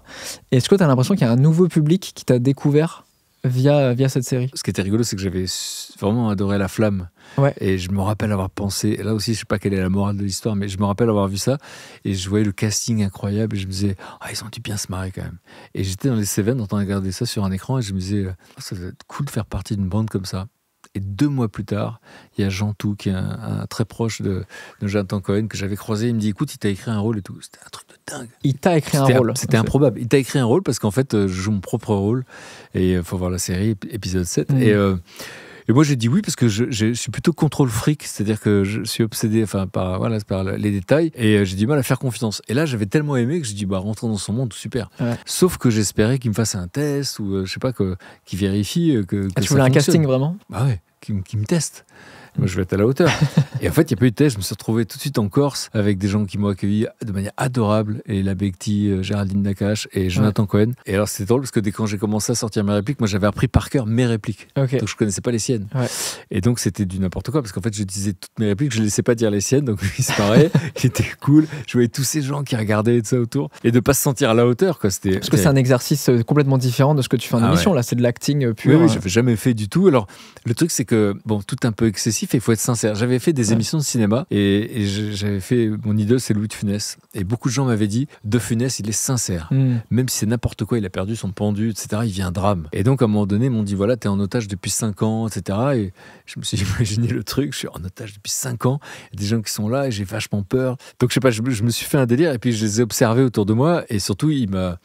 Est-ce que tu as l'impression qu'il y a un nouveau public qui t'a découvert via, via cette série. Ce qui était rigolo, c'est que j'avais vraiment adoré La Flamme. Ouais. Et je me rappelle avoir pensé, là aussi, je sais pas quelle est la morale de l'histoire, mais je me rappelle avoir vu ça. Et je voyais le casting incroyable. Et je me disais, ah, ils ont dû bien se marrer quand même. Et j'étais dans les Cévennes en train de regarder ça sur un écran. Et je me disais, euh, ça va être cool de faire partie d'une bande comme ça. Et deux mois plus tard, il y a Jean Tou qui est un, très proche de, de Jonathan Cohen, que j'avais croisé. Il me dit Écoute, il t'a écrit un rôle et tout. C'était un truc de dingue. Il t'a écrit un rôle. C'était improbable. Il t'a écrit un rôle parce qu'en fait, euh, je joue mon propre rôle. Et il euh, faut voir la série, épisode 7. Mm. Et. Euh, et moi, j'ai dit oui parce que je, suis plutôt contrôle fric, c'est-à-dire que je suis obsédé enfin, par, voilà, par les détails et euh, j'ai du mal à faire confiance. Et là, j'avais tellement aimé que j'ai dit, bah, rentrer dans son monde, super. Sauf que j'espérais qu'il me fasse un test ou, euh, je sais pas, qu'il vérifie que. Euh, que ah, tu voulais un casting vraiment Bah ouais, qu'il me teste je vais être à la hauteur. et en fait, il n'y a pas eu de test. Je me suis retrouvé tout de suite en Corse avec des gens qui m'ont accueilli de manière adorable. Et la Becti, euh, Géraldine Nakache et Jonathan Cohen. Et alors, c'était drôle parce que dès quand j'ai commencé à sortir mes répliques, moi, j'avais appris par cœur mes répliques. Donc, je connaissais pas les siennes. Et donc, c'était du n'importe quoi parce qu'en fait, je disais toutes mes répliques, je ne laissais pas dire les siennes. Donc, il se paraît, c'était cool. Je voyais tous ces gens qui regardaient et ça autour. Et de pas se sentir à la hauteur. Quoi. Parce que c'est un exercice euh, complètement différent de ce que tu fais en ah émission. Là, c'est de l'acting pur. Euh, oui, oui, jamais fait du tout. Alors, le truc, c'est que, bon, tout un peu excessif et il faut être sincère. J'avais fait des émissions de cinéma et, j'avais fait mon idole c'est Louis de Funès et beaucoup de gens m'avaient dit de Funès il est sincère hmm. même si c'est n'importe quoi il a perdu son pendu etc il vient un drame et donc à un moment donné ils m'ont dit voilà t'es en otage depuis 5 ans etc et je me suis *laughs* imaginé le truc je suis en otage depuis 5 ans il y a des gens qui sont là et j'ai vachement peur donc je sais pas je, me suis fait un délire et puis je les ai observés autour de moi et surtout il m'a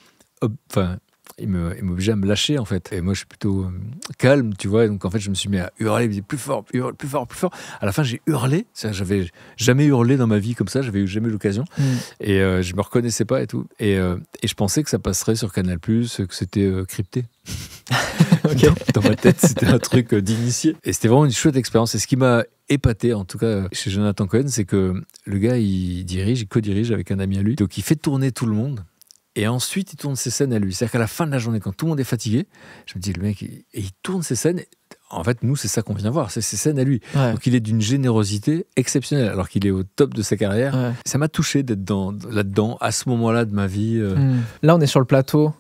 enfin il m'obligeait à me lâcher en fait. Et moi je suis plutôt euh, calme, tu vois. Et donc en fait je me suis mis à hurler, plus fort, plus fort, plus fort, plus fort. À la fin j'ai hurlé. J'avais jamais hurlé dans ma vie comme ça. J'avais jamais eu l'occasion. Mm. Et je euh, je me reconnaissais pas et tout. Euh, et, je pensais que ça passerait sur Canal+, que c'était crypté. *laughs* dans, dans ma tête c'était un truc d'initié. Et c'était vraiment une chouette expérience. Et ce qui m'a épaté, en tout cas chez Jonathan Cohen, c'est que le gars, il dirige, il co-dirige avec un ami à lui. Donc il fait tourner tout le monde. Et ensuite, il tourne ses scènes à lui. C'est-à-dire qu'à la fin de la journée, quand tout le monde est fatigué, je me dis, le mec, il, et il tourne ses scènes. En fait, nous, c'est ça qu'on vient voir, c'est ses scènes à lui. Donc, il est d'une générosité exceptionnelle, alors qu'il est au top de sa carrière. Ça m'a touché d'être là-dedans, à ce moment-là de ma vie. Euh. Hmm. Là, on est sur le plateau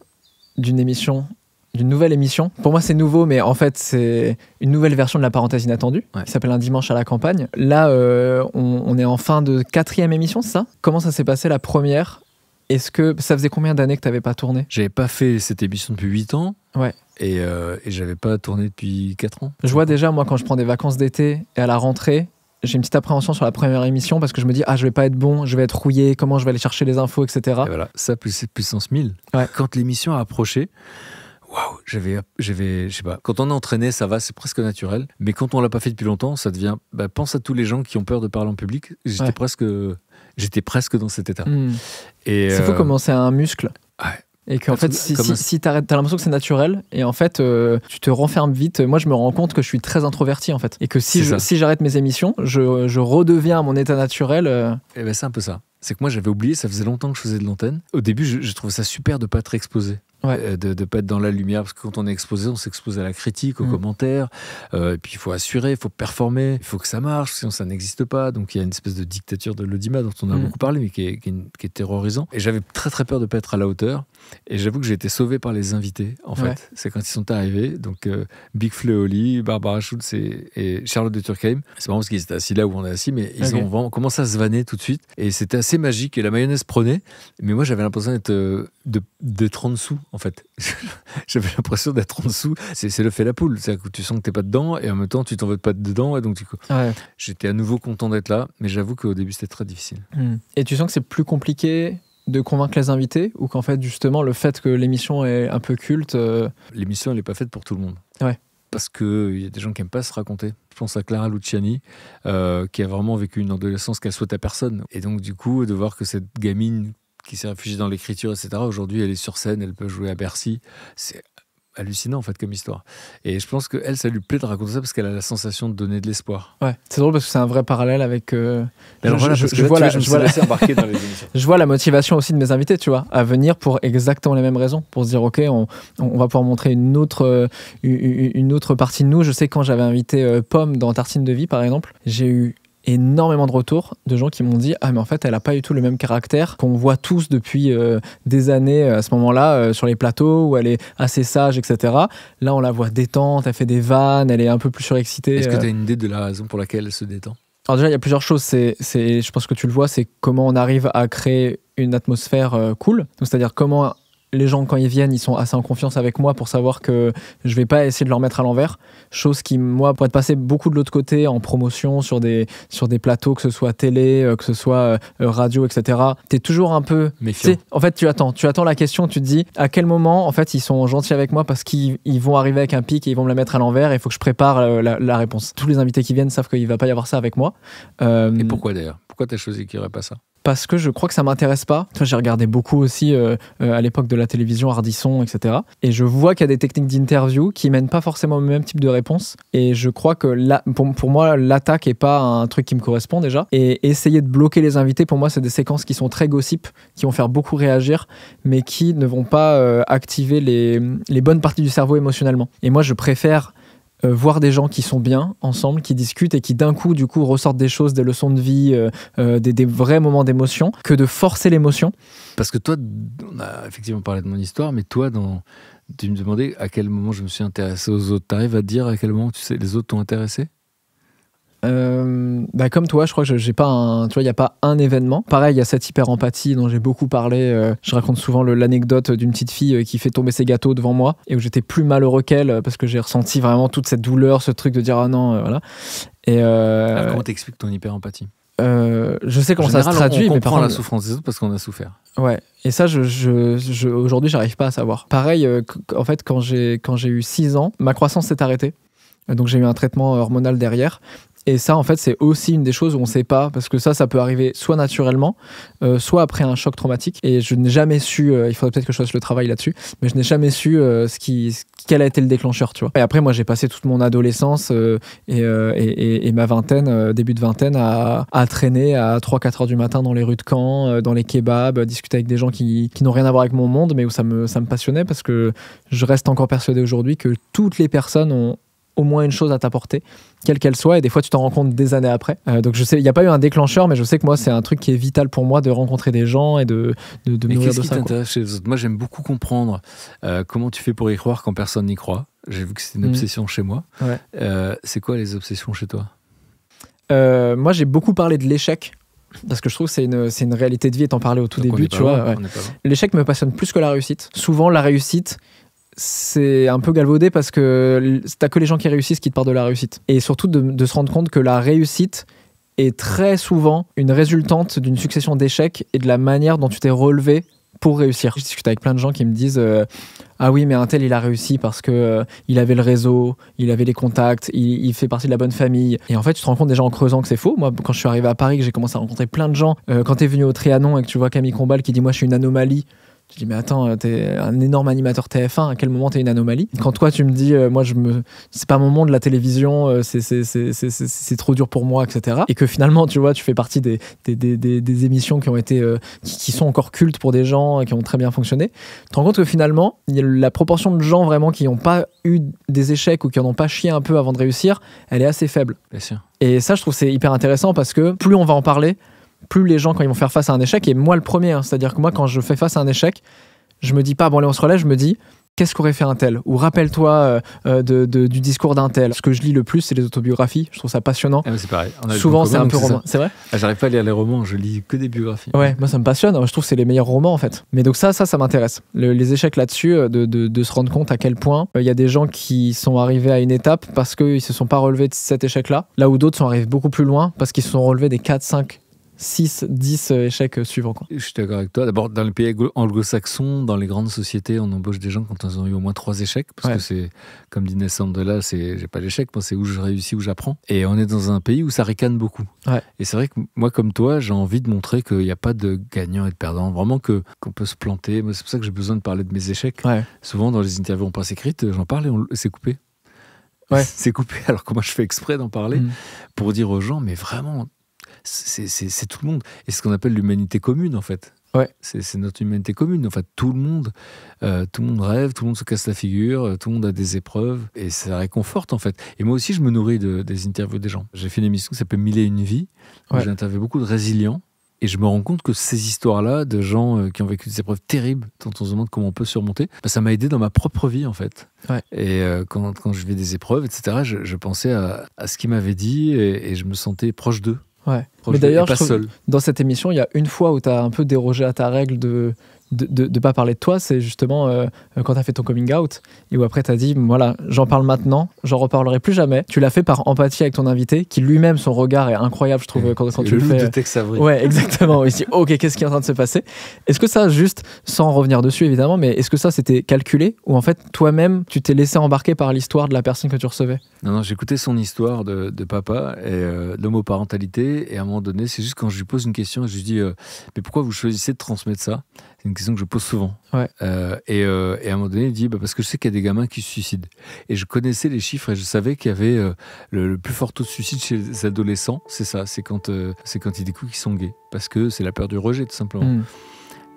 d'une émission, d'une nouvelle émission. Pour moi, c'est nouveau, mais en fait, c'est une nouvelle version de la parenthèse inattendue, ouais. s'appelle Un dimanche à la campagne. Là, euh, on, on est en fin de quatrième émission, c'est ça Comment ça s'est passé la première est-ce que ça faisait combien d'années que tu n'avais pas tourné J'avais pas fait cette émission depuis 8 ans. Ouais. Et, euh, et j'avais pas tourné depuis 4 ans. Je vois déjà, moi, quand je prends des vacances d'été et à la rentrée, j'ai une petite appréhension sur la première émission parce que je me dis, ah, je vais pas être bon, je vais être rouillé, comment je vais aller chercher les infos, etc. voilà, ça, plus, puissance 1000. Ouais. Quand l'émission a approché, waouh, j'avais, j'avais, je sais pas. Quand on est entraîné, ça va, c'est presque naturel. Mais quand on l'a pas fait depuis longtemps, ça devient. Bah, pense à tous les gens qui ont peur de parler en public. J'étais presque J'étais presque dans cet état. Hmm. C'est fou euh, comment c'est un muscle. Et qu'en fait, si, si, si t'as l'impression que c'est naturel, et en fait, euh, tu te renfermes vite. Moi, je me rends compte que je suis très introverti, en fait. Et que si j'arrête mes émissions, je, je, redeviens à mon état naturel. Et euh, eh ben, c'est un peu ça c'est que moi j'avais oublié, ça faisait longtemps que je faisais de l'antenne. Au début, je, je, trouvais ça super de pas être exposé. Euh, de ne pas être dans la lumière, parce que quand on est exposé, on s'expose à la critique, aux mm. commentaires, euh, et puis il faut assurer, il faut performer, il faut que ça marche, sinon ça n'existe pas. Donc il y a une espèce de dictature de l'audimat dont on a mm. beaucoup parlé, mais qui est, qui terrorisant. Et j'avais très très peur de ne pas être à la hauteur, et j'avoue que j'ai été sauvé par les invités, en fait. C'est quand ils sont arrivés, donc euh, Big Fleoli, Barbara Schultz et, Charlotte de Turckheim. C'est marrant parce qu'ils étaient assis là où on est assis, mais ils ont commencé à se vanner tout de suite, et c'était assez magique et la mayonnaise prenait, mais moi j'avais l'impression d'être euh, de en dessous en fait. *laughs* j'avais l'impression d'être en dessous. C'est le fait la poule, c'est que tu sens que t'es pas dedans et en même temps tu t'en veux pas dedans et donc du coup j'étais à nouveau content d'être là, mais j'avoue qu'au début c'était très difficile. Hmm. Et tu sens que c'est plus compliqué de convaincre les invités ou qu'en fait justement le fait que l'émission est un peu culte. Euh, l'émission elle n'est pas faite pour tout le monde. Ouais parce qu'il y a des gens qui n'aiment pas se raconter. Je pense à Clara Luciani, euh, qui a vraiment vécu une adolescence qu'elle souhaite à personne. Et donc, du coup, de voir que cette gamine qui s'est réfugiée dans l'écriture, etc., aujourd'hui, elle est sur scène, elle peut jouer à Bercy, c'est hallucinant en fait comme histoire. Et je pense qu'elle, ça lui plaît de raconter ça parce qu'elle a la sensation de donner de l'espoir. Ouais, c'est drôle parce que c'est un vrai parallèle avec. Je, vois la, motivation aussi de mes invités, tu vois, à venir pour exactement les mêmes raisons, pour se dire ok, on, on va pouvoir montrer une autre, euh, une autre partie de nous. Je sais quand j'avais invité euh, Pomme dans Tartine de vie par exemple, j'ai eu énormément de retours de gens qui m'ont dit Ah, mais en fait, elle a pas du tout le même caractère qu'on voit tous depuis euh, des années euh, à ce moment-là euh, sur les plateaux où elle est assez sage, etc. Là, on la voit détente, elle fait des vannes, elle est un peu plus surexcitée. Est-ce que tu as une idée de la raison pour laquelle elle se détend alors déjà, il y a plusieurs choses. C'est, je pense que tu le vois, c'est comment on arrive à créer une atmosphère cool. C'est-à-dire comment les gens, quand ils viennent, ils sont assez en confiance avec moi pour savoir que je vais pas essayer de leur mettre à l'envers. Chose qui, moi, pourrait être passé beaucoup de l'autre côté en promotion, sur des, sur des plateaux, que ce soit télé, euh, que ce soit euh, euh, radio, etc., tu es toujours un peu. Méfiant. En fait, tu attends. Tu attends la question, tu te dis à quel moment, en fait, ils sont gentils avec moi parce qu'ils vont arriver avec un pic et ils vont me la mettre à l'envers et il faut que je prépare la, réponse. Tous les invités qui viennent savent qu'il va pas y avoir ça avec moi. Et pourquoi d'ailleurs Pourquoi t'as choisi qu'il n'y aurait pas ça parce que je crois que ça m'intéresse pas. J'ai regardé beaucoup aussi euh, euh, à l'époque de la télévision, Hardisson, etc. Et je vois qu'il y a des techniques d'interview qui mènent pas forcément au même type de réponse. Et je crois que pour, moi, l'attaque est pas un truc qui me correspond déjà. Et essayer de bloquer les invités, pour moi, c'est des séquences qui sont très gossip, qui vont faire beaucoup réagir, mais qui ne vont pas euh, activer les bonnes parties du cerveau émotionnellement. Et moi, je préfère euh, voir des gens qui sont bien ensemble, qui discutent et qui d'un coup, du coup, ressortent des choses, des leçons de vie, euh, euh, des, vrais moments d'émotion, que de forcer l'émotion. Parce que toi, on a effectivement parlé de mon histoire, mais toi, tu me demandais à quel moment je me suis intéressé aux autres. T'arrives à dire à quel moment tu sais, les autres t'ont intéressé euh, bah, comme toi, je crois que j'ai pas un, tu vois, il y a pas un événement. Pareil, il y a cette hyper empathie dont j'ai beaucoup parlé. Euh, je raconte souvent l'anecdote d'une petite fille euh, qui fait tomber ses gâteaux devant moi et où j'étais plus malheureux qu'elle parce que j'ai ressenti vraiment toute cette douleur, ce truc de dire ah non, voilà. Et ah, comment t'expliques ton hyper empathie Je sais comment ça se traduit, on, mais par la souffrance des autres parce qu'on a souffert. Ouais. Et ça, je, je, je aujourd'hui, j'arrive pas à savoir. Pareil, en fait, quand j'ai quand j'ai eu 6 ans, ma croissance s'est arrêtée. Donc j'ai eu un traitement hormonal derrière et ça, en fait, c'est aussi une des choses où on ne sait pas, parce que ça, ça peut arriver soit naturellement, euh, soit après un choc traumatique. Et je n'ai jamais su, euh, il faudrait peut-être que je fasse le travail là-dessus, mais je n'ai jamais su euh, ce qui, quel a été le déclencheur, tu vois. Et après, moi, j'ai passé toute mon adolescence et, ma vingtaine, début de vingtaine, à, traîner à 3-4 heures du matin dans les rues de Caen, dans les kebabs, discuter avec des gens qui, n'ont rien à voir avec mon monde, mais où ça ça me passionnait, parce que je reste encore persuadé aujourd'hui que toutes les personnes ont au moins une chose à t'apporter quelle qu'elle soit, et des fois tu t'en rends compte des années après. Euh, donc je sais, il n'y a pas eu un déclencheur, mais je sais que moi c'est un truc qui est vital pour moi de rencontrer des gens et de, de, de Chez moi j'aime beaucoup comprendre euh, comment tu fais pour y croire quand personne n'y croit. J'ai vu que c'est une mm. obsession chez moi. Euh, c'est quoi les obsessions chez toi Moi j'ai beaucoup parlé de l'échec parce que je trouve que c'est une, une, réalité de vie et t'en parlais au tout début, tu vois. L'échec me passionne plus que la réussite. Souvent, la réussite, c'est un peu galvaudé parce que t'as que les gens qui réussissent qui te parlent de la réussite. Et surtout de, se rendre compte que la réussite est très souvent une résultante d'une succession d'échecs et de la manière dont tu t'es relevé pour réussir. Je discute avec plein de gens qui me disent euh, Ah oui, mais un tel, il a réussi parce que euh, il avait le réseau, il avait les contacts, il, fait partie de la bonne famille. Et en fait, tu te rends compte déjà en creusant que c'est faux. Moi, quand je suis arrivé à Paris, que j'ai commencé à rencontrer plein de gens, euh, quand tu venu au Trianon et que tu vois Camille Combal qui dit Moi, je suis une anomalie, je dis, mais attends, t'es un énorme animateur TF1, à quel moment t'es une anomalie Quand toi, tu me dis, euh, moi, je me... c'est pas mon monde, la télévision, euh, c'est trop dur pour moi, etc. Et que finalement, tu vois, tu fais partie des, des, des, des, émissions qui ont été, euh, qui, sont encore cultes pour des gens, et qui ont très bien fonctionné. Tu te rends compte que finalement, la proportion de gens vraiment qui n'ont pas eu des échecs ou qui n'ont ont pas chié un peu avant de réussir, elle est assez faible. Et ça, je trouve c'est hyper intéressant parce que plus on va en parler, plus les gens quand ils vont faire face à un échec, et moi le premier, hein. c'est-à-dire que moi quand je fais face à un échec, je me dis pas bon allez on se relève, je me dis qu'est-ce qu'aurait fait un tel Ou rappelle-toi euh, euh, de, du discours d'un tel. Ce que je lis le plus, c'est les autobiographies. Je trouve ça passionnant. Ah, c'est pareil. Souvent, c'est un peu roman. C'est vrai ah, J'arrive pas à lire les romans, je lis que des biographies. Ouais, moi ça me passionne. Je trouve que c'est les meilleurs romans en fait. Mais donc ça, ça, ça m'intéresse. les échecs là-dessus, euh, de, se rendre compte à quel point il y a des gens qui sont arrivés à une étape parce qu'ils se sont pas relevés de cet échec-là, là où d'autres sont arrivés beaucoup plus loin parce qu'ils se sont relevés des 4, 5, 6, 10 euh, échecs euh, suivants. Je suis d'accord avec toi. D'abord, dans les pays anglo-saxons, dans les grandes sociétés, on embauche des gens quand ils ont eu au moins 3 échecs. Parce que c'est, comme dit Nessandela, de là, c'est, j'ai pas d'échec, moi c'est où je réussis, où j'apprends. Et on est dans un pays où ça ricane beaucoup. Et c'est vrai que moi, comme toi, j'ai envie de montrer qu'il n'y a pas de gagnant et de perdant. Vraiment que, qu'on peut se planter. C'est pour ça que j'ai besoin de parler de mes échecs. Souvent, dans les interviews en passe écrite, euh, j'en parle et, on, c'est coupé. *laughs* C'est coupé, alors que moi je fais exprès d'en parler mmh. pour dire aux gens, mais vraiment, c'est tout le monde. Et ce qu'on appelle l'humanité commune, en fait. Ouais. C'est notre humanité commune. En fait, tout le monde, euh, tout le monde rêve, tout le monde se casse la figure, euh, tout le monde a des épreuves et ça réconforte en fait. Et moi aussi, je me nourris des interviews des gens. J'ai fait une émission qui s'appelle Mille une vie ». J'ai interviewé beaucoup de résilients et je me rends compte que ces histoires-là de gens euh, qui ont vécu des épreuves terribles, dont on se demande comment on peut surmonter, bah, ça m'a aidé dans ma propre vie en fait. Et quand, je vis des épreuves, etc., je, pensais à, ce qu'ils m'avaient dit et je me sentais proche d'eux. Ouais. Mais d'ailleurs, dans cette émission, il y a une fois où tu as un peu dérogé à ta règle de de, pas parler de toi, c'est justement euh, euh, quand tu as fait ton coming out, et où après tu as dit, voilà, j'en parle maintenant, j'en reparlerai plus jamais. Tu l'as fait par empathie avec ton invité, qui lui-même, son regard est incroyable, je trouve, quand, tu le, fais. de Ouais, exactement. Il dit, ok, qu'est-ce qui est en train de se passer Est-ce que ça, juste, sans revenir dessus évidemment, mais est-ce que ça, c'était calculé, ou en fait, toi-même, tu t'es laissé embarquer par l'histoire de la personne que tu recevais non, non, j'écoutais son histoire de, papa et euh, l'homoparentalité. Et à un moment donné, c'est juste quand je lui pose une question, je lui dis euh, Mais pourquoi vous choisissez de transmettre ça C'est une question que je pose souvent. Euh, euh, et, à un moment donné, il dit bah, Parce que je sais qu'il y a des gamins qui se suicident. Et je connaissais les chiffres et je savais qu'il y avait le, plus fort taux de suicide chez les adolescents. C'est ça, c'est quand, c'est quand ils découvrent qu'ils sont gays. Parce que c'est la peur du rejet, tout simplement. Mmh.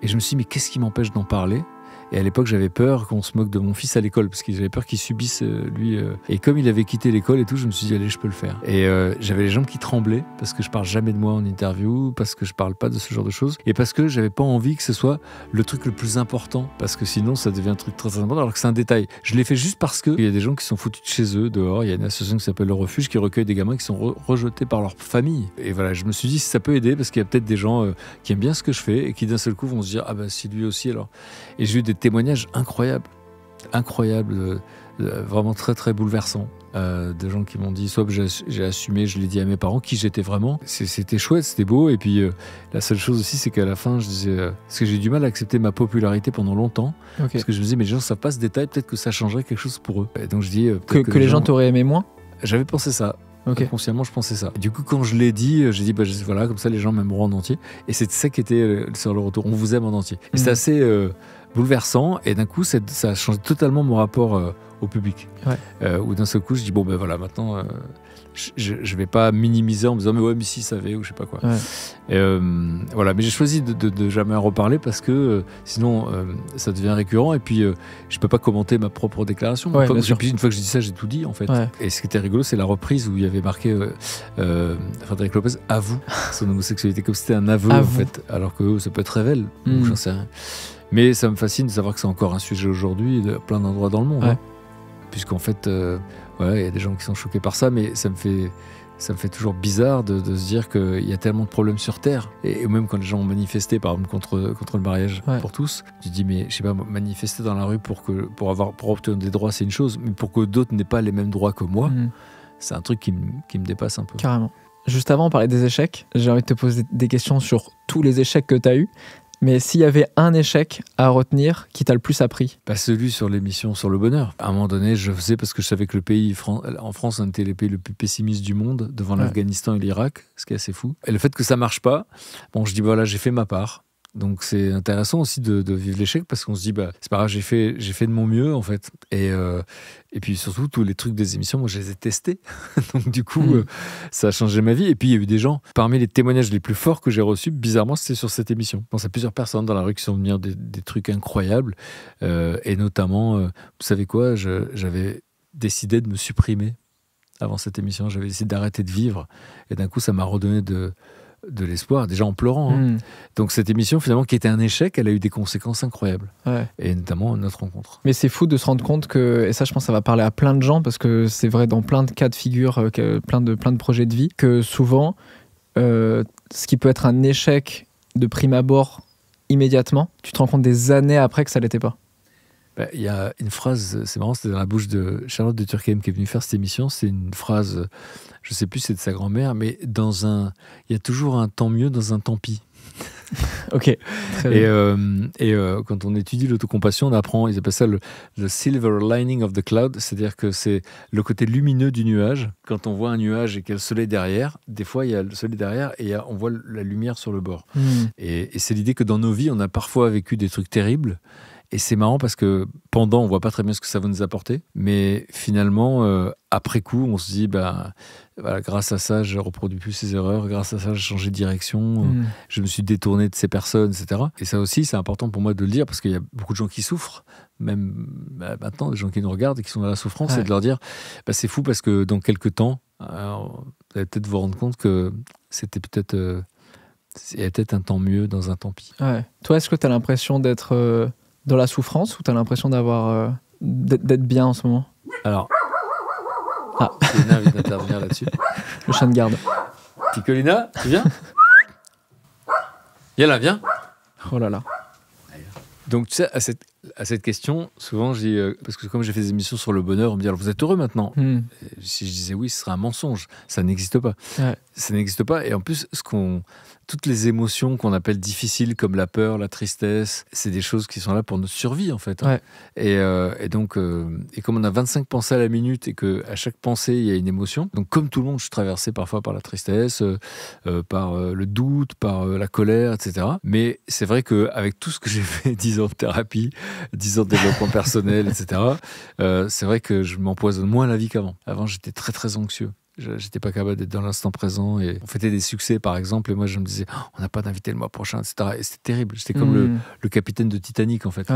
Et je me suis dit Mais qu'est-ce qui m'empêche d'en parler et à l'époque, j'avais peur qu'on se moque de mon fils à l'école, parce qu'ils avaient peur qu'il subisse, euh, lui. Euh, et comme il avait quitté l'école et tout, je me suis dit, allez, je peux le faire. Et euh, j'avais les jambes qui tremblaient, parce que je parle jamais de moi en interview, parce que je parle pas de ce genre de choses, et parce que j'avais pas envie que ce soit le truc le plus important, parce que sinon, ça devient un truc très important, alors que c'est un détail. Je l'ai fait juste parce que il y a des gens qui sont foutus de chez eux, dehors. Il y a une association qui s'appelle Le Refuge, qui recueille des gamins qui sont rejetés par leur famille. Et voilà, je me suis dit, si ça peut aider, parce qu'il y a peut-être des gens qui aiment bien ce que je fais, et qui d'un seul coup vont se dire, ah ben, si lui aussi, alors. Et j'ai eu des témoignages incroyables, incroyables, euh, euh, vraiment très très bouleversants. Euh, de gens qui m'ont dit soit j'ai assumé, je l'ai dit à mes parents qui j'étais vraiment. C'était chouette, c'était beau. Et puis la seule chose aussi, c'est qu'à la fin, je disais parce que j'ai du mal à accepter ma popularité pendant longtemps parce que je me disais mais les gens savent pas ce détail, peut-être que ça changerait quelque chose pour eux. Et donc je dis que, les gens, t'auraient aimé moins. J'avais pensé ça. Consciemment, je pensais ça. du coup, quand je l'ai dit, j'ai dit, bah, voilà, comme ça, les gens m'aimeront en entier. Et c'est ça qui était sur le retour. On vous aime en entier. Mm. C'est assez bouleversant. Et d'un coup, ça a changé totalement mon rapport euh, au public. Ouais. Euh, où d'un seul coup, je dis bon, ben voilà, maintenant, euh, je vais pas minimiser en me disant mais ouais, mais si, ça avait, ou je sais pas quoi. voilà, mais j'ai choisi de, de, jamais en reparler parce que sinon, ça devient récurrent. Et puis, je peux pas commenter ma propre déclaration. une, fois que, puis, une, fois que, je dis ça, j'ai tout dit, en fait. Et ce qui était rigolo, c'est la reprise où il y avait marqué Frédéric Lopez avoue son homosexualité, comme c'était un aveu, en fait. Alors que oh, ça peut être révèle, ou hmm. j'en sais rien. Mais ça me fascine de savoir que c'est encore un sujet aujourd'hui de plein d'endroits dans le monde. Hein. Puisqu'en fait, euh, il y a des gens qui sont choqués par ça, mais ça me fait, ça me fait toujours bizarre de, se dire qu'il y a tellement de problèmes sur Terre. Et, même quand les gens ont manifesté, par exemple, contre, contre le mariage pour tous, tu dis, mais je sais pas, manifester dans la rue pour, que, pour, avoir, pour obtenir des droits, c'est une chose, mais pour que d'autres n'aient pas les mêmes droits que moi, mm. c'est un truc qui, qui me dépasse un peu. Carrément. Juste avant, on parlait des échecs. J'ai envie de te poser des questions sur tous les échecs que tu as eus. Mais s'il y avait un échec à retenir qui t'a le plus appris bah, celui sur l'émission sur le bonheur. À un moment donné, je faisais parce que je savais que le pays, en France, on était les pays les plus pessimiste du monde devant l'Afghanistan et l'Irak, ce qui est assez fou. Et le fait que ça marche pas, bon, je dis voilà, j'ai fait ma part. Donc c'est intéressant aussi de, vivre l'échec parce qu'on se dit bah c'est pas grave j'ai fait j'ai fait de mon mieux en fait et euh, et puis surtout tous les trucs des émissions moi je les ai testés *laughs* donc du coup hmm. euh, ça a changé ma vie et puis il y a eu des gens parmi les témoignages les plus forts que j'ai reçus bizarrement c'était sur cette émission je pense à plusieurs personnes dans la rue qui sont venues des, des trucs incroyables euh, et notamment vous savez quoi j'avais décidé de me supprimer avant cette émission j'avais décidé d'arrêter de vivre et d'un coup ça m'a redonné de de l'espoir, déjà en pleurant. Hein. Hmm. Donc cette émission, finalement, qui était un échec, elle a eu des conséquences incroyables. Et notamment notre rencontre. Mais c'est fou de se rendre compte que, et ça je pense ça va parler à plein de gens, parce que c'est vrai dans plein de cas de figure, euh, plein de, plein de projets de vie, que souvent, euh, ce qui peut être un échec de prime abord immédiatement, tu te rends compte des années après que ça l'était pas. Bah, il y a une phrase, c'est marrant, c'était dans la bouche de Charlotte de Turckheim qui est venue faire cette émission. C'est une phrase, je ne sais plus, c'est de sa grand-mère, mais dans un, il y a toujours un tant mieux dans un tant pis. *laughs* ok. Et, euh, euh, quand on étudie l'autocompassion, on apprend, ils appellent ça le, silver lining of the cloud, c'est-à-dire que c'est le côté lumineux du nuage. Quand on voit un nuage et qu'il y a le soleil derrière, des fois il y a le soleil derrière et on voit la lumière sur le bord. Hmm. et c'est l'idée que dans nos vies, on a parfois vécu des trucs terribles et c'est marrant parce que pendant, on voit pas très bien ce que ça va nous apporter, mais finalement, euh, après coup, on se dit, ben, voilà, grâce à ça, je reproduis plus ces erreurs, grâce à ça, j'ai changé de direction, euh, hmm. je me suis détourné de ces personnes, etc. Et ça aussi, c'est important pour moi de le dire parce qu'il y a beaucoup de gens qui souffrent, même bah, maintenant, des gens qui nous regardent et qui sont dans la souffrance, c'est et de leur dire, bah, c'est fou parce que dans quelques temps, vous allez peut-être vous rendre compte que c'était peut-être... Euh, il y a peut-être un temps mieux dans un temps pire. Ouais. Toi, est-ce que tu as l'impression d'être dans la souffrance ou t'as l'impression d'avoir euh, d'être bien en ce moment Alors, ah. là-dessus. *laughs* Le chien de garde. Petit Colina, tu viens Viens là, viens. Oh là là. Donc tu sais, à cette à cette question, souvent, je dis, euh, parce que comme j'ai fait des émissions sur le bonheur, on me dit, alors vous êtes heureux maintenant hmm. Si je disais oui, ce serait un mensonge. Ça n'existe pas. Ça n'existe pas. Et en plus, ce toutes les émotions qu'on appelle difficiles, comme la peur, la tristesse, c'est des choses qui sont là pour notre survie, en fait. Hein. Euh, et, donc, euh, et comme on a 25 pensées à la minute et qu'à chaque pensée, il y a une émotion, donc comme tout le monde, je suis traversé parfois par la tristesse, par le doute, par la colère, etc. Mais c'est vrai qu'avec tout ce que j'ai fait 10 *laughs* ans de thérapie, 10 ans de développement personnel, etc. Euh, c'est vrai que je m'empoisonne moins la vie qu'avant. Avant, j'étais très très anxieux. J'étais pas capable d'être dans l'instant présent et on fêtait des succès par exemple et moi je me disais oh, on n'a pas d'invité le mois prochain etc et c'était terrible j'étais comme le, hmm. le, capitaine de Titanic en fait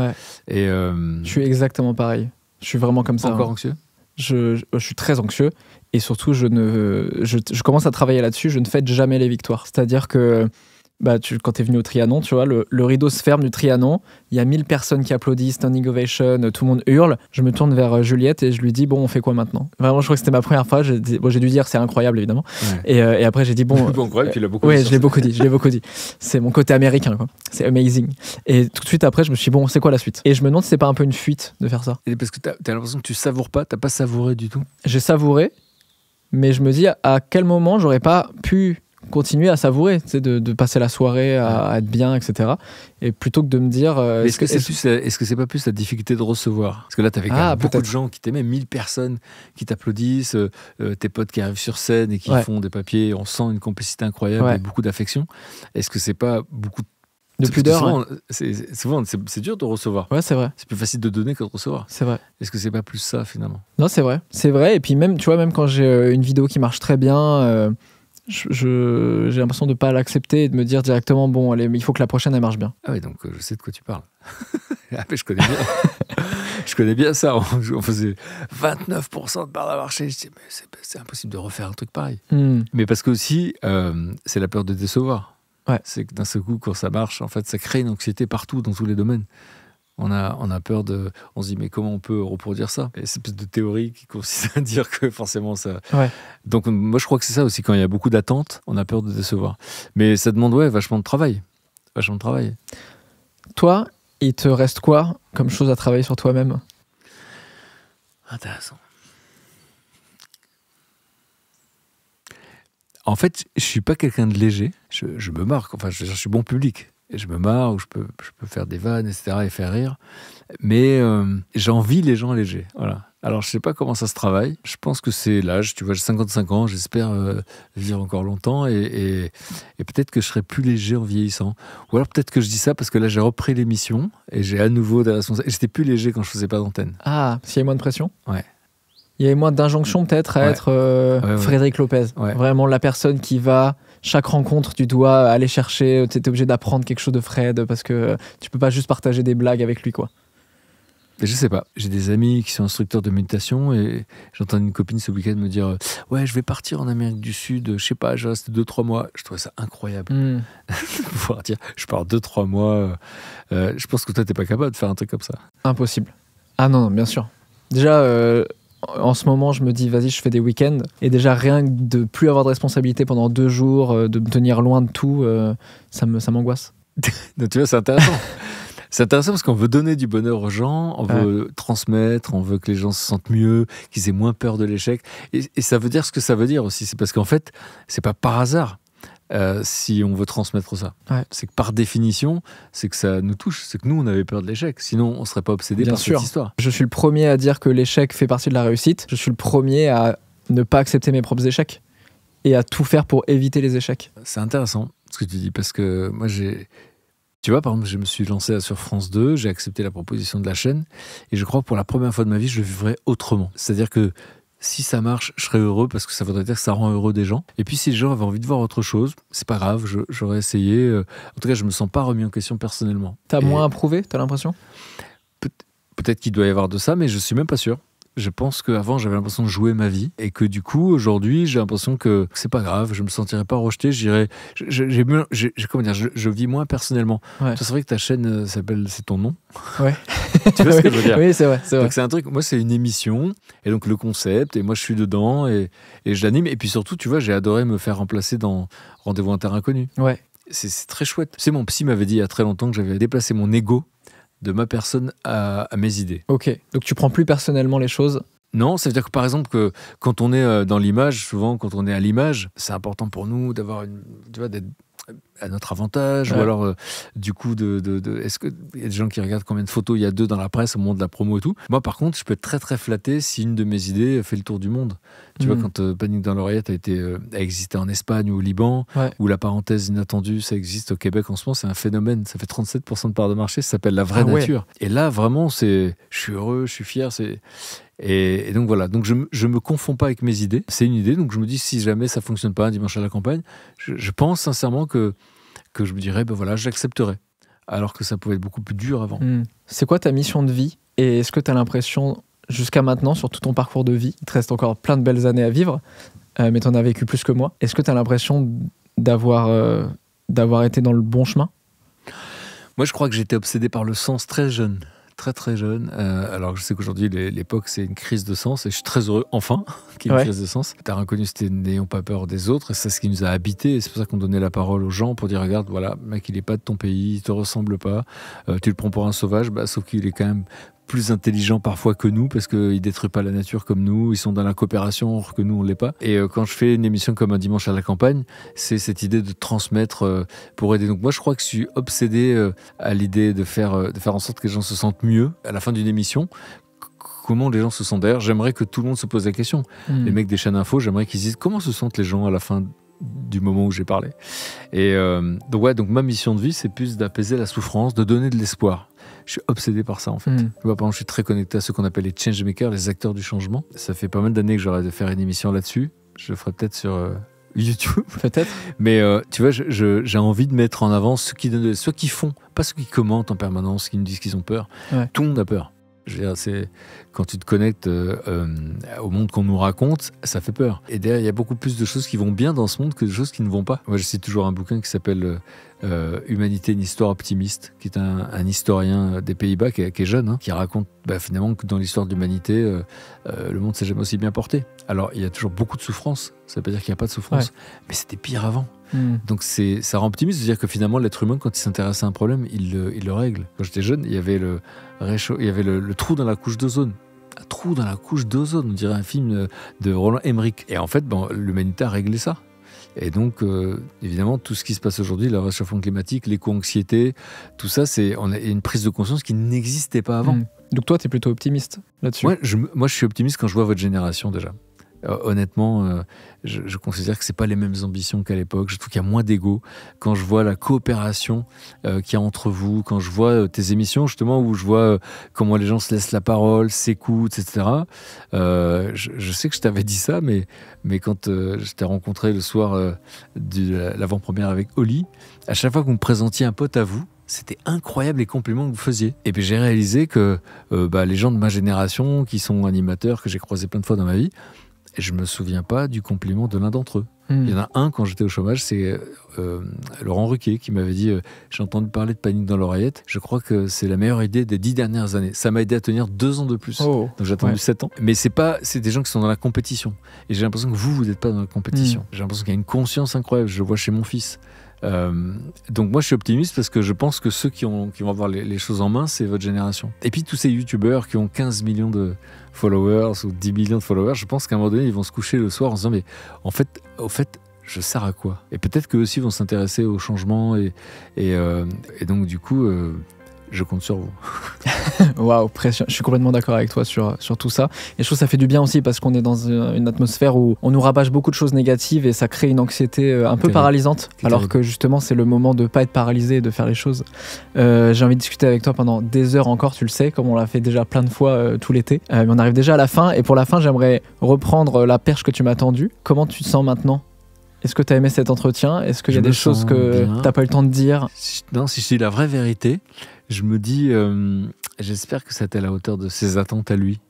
et euh, je suis exactement pareil je suis vraiment comme ça encore hein. anxieux je, suis très anxieux et surtout je ne je commence à travailler là-dessus je ne fête jamais les victoires c'est-à-dire que bah, tu, quand tu es venu au Trianon, tu vois, le, rideau se ferme du Trianon, il y a 1000 personnes qui applaudissent, standing ovation, tout le monde hurle. Je me tourne vers euh, Juliette et je lui dis, bon, on fait quoi maintenant Vraiment, je crois que c'était ma première fois. J'ai dû dire, c'est incroyable, évidemment. Euh, et, après, j'ai dit, bon. *laughs* beaucoup ouais, je l'ai beaucoup dit, je l'ai beaucoup dit. C'est mon côté américain, quoi. C'est amazing. Et tout de suite après, je me suis dit, bon, c'est quoi la suite Et je me demande si c'est pas un peu une fuite de faire ça. parce que t'as l'impression que tu savoures pas, t'as pas savouré du tout J'ai savouré, mais je me dis, à quel moment j'aurais pas pu continuer à savourer, de, de, passer la soirée à, être bien, etc. Et plutôt que de me dire. Euh, est-ce, que c'est est-ce... plus, que c'est pas plus la difficulté de recevoir Parce que là, t'avais quand ah, beaucoup de gens qui t'aimaient, 1000 personnes qui t'applaudissent, euh, euh, tes potes qui arrivent sur scène et qui font des papiers. On sent une complicité incroyable et beaucoup d'affection. Est-ce que c'est pas beaucoup de pudeur. Souvent, c'est, c'est, dur de recevoir. Ouais, c'est vrai. C'est plus facile de donner que de recevoir. C'est vrai. Est-ce que c'est pas plus ça finalement Non, c'est vrai. C'est vrai. Et puis même, tu vois, même quand j'ai une vidéo qui marche très bien, j'ai je, l'impression de ne pas l'accepter et de me dire directement bon allez mais il faut que la prochaine elle marche bien. Ah oui donc euh, je sais de quoi tu parles. *laughs* Ah, je connais bien. *laughs* je connais bien ça. On, faisait 29% de part de marché. Je disais mais c'est impossible de refaire un truc pareil. Hmm. Mais parce que aussi euh, c'est la peur de décevoir. Ouais. C'est que d'un seul coup quand ça marche en fait ça crée une anxiété partout dans tous les domaines on a, on a peur de. On se dit, mais comment on peut reproduire ça C'est une espèce de théorie qui consiste à *laughs* dire que forcément ça. Donc, moi, je crois que c'est ça aussi. Quand il y a beaucoup d'attentes, on a peur de décevoir. Mais ça demande, ouais, vachement de travail. Vachement de travail. Toi, il te reste quoi comme chose à travailler sur toi-même Intéressant. En fait, je suis pas quelqu'un de léger. Je, me marque. Enfin, je suis bon public et je me marre, ou je peux, je peux faire des vannes, etc., et faire rire. Mais euh, j'ai envie, les gens légers. Voilà. Alors, je ne sais pas comment ça se travaille. Je pense que c'est l'âge. Tu vois, j'ai 55 ans. J'espère euh, vivre encore longtemps. Et, peut-être que je serai plus léger en vieillissant. Ou alors, peut-être que je dis ça parce que là, j'ai repris l'émission et j'ai à nouveau des responsabilités. J'étais plus léger quand je faisais pas d'antenne. Ah, s'il y avait moins de pression Ouais. Il y avait moins d'injonction, peut-être, à être euh, Frédéric Lopez. Vraiment la personne qui va chaque rencontre, tu dois aller chercher, euh, tu es obligé d'apprendre quelque chose de Fred parce que euh, tu peux pas juste partager des blagues avec lui, quoi. Je sais pas. J'ai des amis qui sont instructeurs de méditation et j'entends une copine ce week-end me dire euh, Ouais, je vais partir en Amérique du Sud, je sais pas, je reste 2-3 mois. Je trouvais ça incroyable. Hmm. *laughs* de pouvoir dire Je pars 2-3 mois. je pense que toi, t'es pas capable de faire un truc comme ça. Impossible. Ah non, non bien sûr. Déjà, en ce moment, je me dis, vas-y, je fais des week-ends. Et déjà, rien que de plus avoir de responsabilité pendant deux jours, euh, de me tenir loin de tout, euh, ça m'angoisse. *laughs* tu vois, c'est intéressant. c'est intéressant parce qu'on veut donner du bonheur aux gens, on veut transmettre, on veut que les gens se sentent mieux, qu'ils aient moins peur de l'échec. Et, et ça veut dire ce que ça veut dire aussi. C'est parce qu'en fait, c'est pas par hasard euh, si on veut transmettre ça. C'est que par définition, c'est que ça nous touche, c'est que nous, on avait peur de l'échec. Sinon, on serait pas obsédé par cette histoire. Je suis le premier à dire que l'échec fait partie de la réussite. Je suis le premier à ne pas accepter mes propres échecs et à tout faire pour éviter les échecs. C'est intéressant ce que tu dis, parce que moi, j'ai... Tu vois, par exemple, je me suis lancé sur France 2, j'ai accepté la proposition de la chaîne, et je crois que pour la première fois de ma vie, je vivrai autrement. C'est-à-dire que si ça marche, je serais heureux parce que ça voudrait dire que ça rend heureux des gens. Et puis si les gens avaient envie de voir autre chose, c'est pas grave, j'aurais essayé. Euh, en tout cas, je me sens pas remis en question personnellement. T'as moins moins approuvé, t'as l'impression Peut-être qu'il doit y avoir de ça, mais je suis même pas sûr je pense qu'avant, j'avais l'impression de jouer ma vie et que du coup, aujourd'hui, j'ai l'impression que c'est pas grave, je me sentirais pas rejeté, j'irais. J'ai Comment dire je, vis moins personnellement. C'est vrai que ta chaîne euh, s'appelle C'est ton nom. Ouais. *laughs* tu vois ce dire Oui, c'est vrai. C'est un truc, moi, c'est une émission et donc le concept, et moi, je suis dedans et, et je l'anime. Et puis surtout, tu vois, j'ai adoré me faire remplacer dans Rendez-vous inter inconnu. Ouais. C'est très chouette. C'est mon psy m'avait dit il y a très longtemps que j'avais déplacé mon ego de ma personne à, mes idées. Ok, donc tu prends plus personnellement les choses non, ça veut dire que par exemple que quand on est euh, dans l'image, souvent quand on est à l'image, c'est important pour nous d'avoir une, tu vois, d'être à notre avantage ou alors euh, du coup de, est-ce que y a des gens qui regardent combien de photos il y a deux dans la presse au moment de la promo et tout moi par contre je peux être très très flatté si une de mes idées fait le tour du monde tu vois mm. quand euh, Panique dans l'oreillette a été euh, a existé en Espagne ou au Liban ou la parenthèse inattendue ça existe au Québec en ce moment c'est un phénomène ça fait 37% de part de marché ça s'appelle la vraie ah nature et là vraiment c'est je suis heureux je suis fier c'est et, donc voilà, donc je, ne me confonds pas avec mes idées. C'est une idée, donc je me dis si jamais ça fonctionne pas un dimanche à la campagne, je, je pense sincèrement que que je me dirais, ben voilà, j'accepterai. Alors que ça pouvait être beaucoup plus dur avant. Hmm. C'est quoi ta mission de vie Et est-ce que tu as l'impression, jusqu'à maintenant, sur tout ton parcours de vie, il te reste encore plein de belles années à vivre, euh, mais tu en as vécu plus que moi, est-ce que tu as l'impression d'avoir euh, d'avoir été dans le bon chemin Moi, je crois que j'étais obsédé par le sens très jeune très très jeune. Euh, alors je sais qu'aujourd'hui l'époque c'est une crise de sens et je suis très heureux enfin *laughs* qu'il y ait une crise de sens. T'as reconnu c'était n'ayons pas peur des autres et c'est ce qui nous a habité et c'est pour ça qu'on donnait la parole aux gens pour dire regarde voilà mec il est pas de ton pays, il te ressemble pas, euh, tu le prends pour un sauvage, bah, sauf qu'il est quand même plus intelligents parfois que nous parce qu'ils détruisent pas la nature comme nous, ils sont dans la coopération que nous on l'est pas. Et euh, quand je fais une émission comme un dimanche à la campagne, c'est cette idée de transmettre euh, pour aider. Donc moi je crois que je suis obsédé euh, à l'idée de faire, de faire en sorte que les gens se sentent mieux à la fin d'une émission comment les gens se sentent. D'ailleurs, j'aimerais que tout le monde se pose la question. Hmm. Les mecs des chaînes info, j'aimerais qu'ils disent comment se sentent les gens à la fin du moment où j'ai parlé. Et donc, ouais, donc ma mission de vie, c'est plus d'apaiser la souffrance, de donner de l'espoir. Je suis obsédé par ça en fait. Moi, hmm. par exemple, je suis très connecté à ce qu'on appelle les changemakers, les acteurs du changement. Ça fait pas mal d'années que j'aurais de faire une émission là-dessus. Je le ferai peut-être sur euh, *laughs* YouTube. Peut-être. Mais euh, tu vois, j'ai envie de mettre en avant ceux qui, qui font, pas ceux qui commentent en permanence, qui nous disent qu'ils ont peur. Tout le monde a peur. Je quand tu te connectes euh, euh, au monde qu'on nous raconte, ça fait peur. Et derrière, il y a beaucoup plus de choses qui vont bien dans ce monde que de choses qui ne vont pas. Moi, je cite toujours un bouquin qui s'appelle euh, Humanité, une histoire optimiste, qui est un, historien des Pays-Bas qui, est jeune, hein, qui raconte bah, finalement que dans l'histoire de l'humanité, le monde s'est jamais aussi bien porté. Alors, il y a toujours beaucoup de souffrance. Ça ne veut pas dire qu'il n'y a pas de souffrance, mais c'était pire avant. Hmm. Donc c'est, ça rend optimiste de dire que finalement l'être humain, quand il s'intéresse à un problème, il le, règle. Quand j'étais jeune, il y avait le, il y avait le, trou dans la couche d'ozone un trou dans la couche d'ozone, on dirait un film de Roland Emmerich. Et en fait, le ben, l'humanité a réglé ça. Et donc, euh, évidemment, tout ce qui se passe aujourd'hui, le réchauffement climatique, l'éco-anxiété, tout ça, c'est une prise de conscience qui n'existait pas avant. Hmm. Donc toi, tu es plutôt optimiste là-dessus Moi, je suis optimiste quand je vois votre génération déjà. Euh, honnêtement, euh, je, considère que ce c'est pas les mêmes ambitions qu'à l'époque. Je trouve qu'il y a moins d'ego. Quand je vois la coopération euh, qu'il y a entre vous, quand je vois tes émissions justement où je vois comment les gens se laissent la parole, s'écoutent, etc. je, sais que je t'avais dit ça, mais quand je t'ai rencontré le soir de l'avant-première avec Oli, à chaque fois que vous me présentiez un pote à vous, c'était incroyable les compliments que vous faisiez. Et puis j'ai réalisé que bah, les gens de ma génération, qui sont animateurs, que j'ai croisés plein de fois dans ma vie, je me souviens pas du compliment de l'un d'entre eux. Hmm. Il y en a un quand j'étais au chômage, c'est euh, euh, Laurent Ruquet, qui m'avait dit euh, J'ai entendu parler de panique dans l'oreillette, je crois que c'est la meilleure idée des dix dernières années. Ça m'a aidé à tenir deux ans de plus. Oh. Donc j'ai attendu sept ans. Mais c'est pas, c'est des gens qui sont dans la compétition. Et j'ai l'impression que vous, vous n'êtes pas dans la compétition. Hmm. J'ai l'impression qu'il y a une conscience incroyable. Je le vois chez mon fils. Euh, donc moi je suis optimiste parce que je pense que ceux qui, ont, vont avoir les, choses en main, c'est votre génération. Et puis tous ces youtubeurs qui ont 15 millions de followers ou 10 millions de followers, je pense qu'à un moment donné ils vont se coucher le soir en se disant mais en fait, au fait, je sers à quoi Et peut-être qu'eux aussi vont s'intéresser au changement et, et, euh, donc du coup... Euh, je compte sur vous. *laughs* Waouh, Je suis complètement d'accord avec toi sur, sur tout ça. Et je trouve que ça fait du bien aussi parce qu'on est dans une atmosphère où on nous rabâche beaucoup de choses négatives et ça crée une anxiété euh, un peu paralysante. Alors que justement, c'est le moment de ne pas être paralysé et de faire les choses. Euh, j'ai envie de discuter avec toi pendant des heures encore, tu le sais, comme on l'a fait déjà plein de fois euh, tout l'été. mais on arrive déjà à la fin. Et pour la fin, j'aimerais reprendre la perche que tu m'as tendue. Comment tu te sens maintenant est-ce que tu as aimé cet entretien Est-ce qu'il y a des choses que tu n'as pas eu le temps de dire Non, si c'est la vraie vérité, je me dis, euh, j'espère que c'était à la hauteur de ses attentes à lui.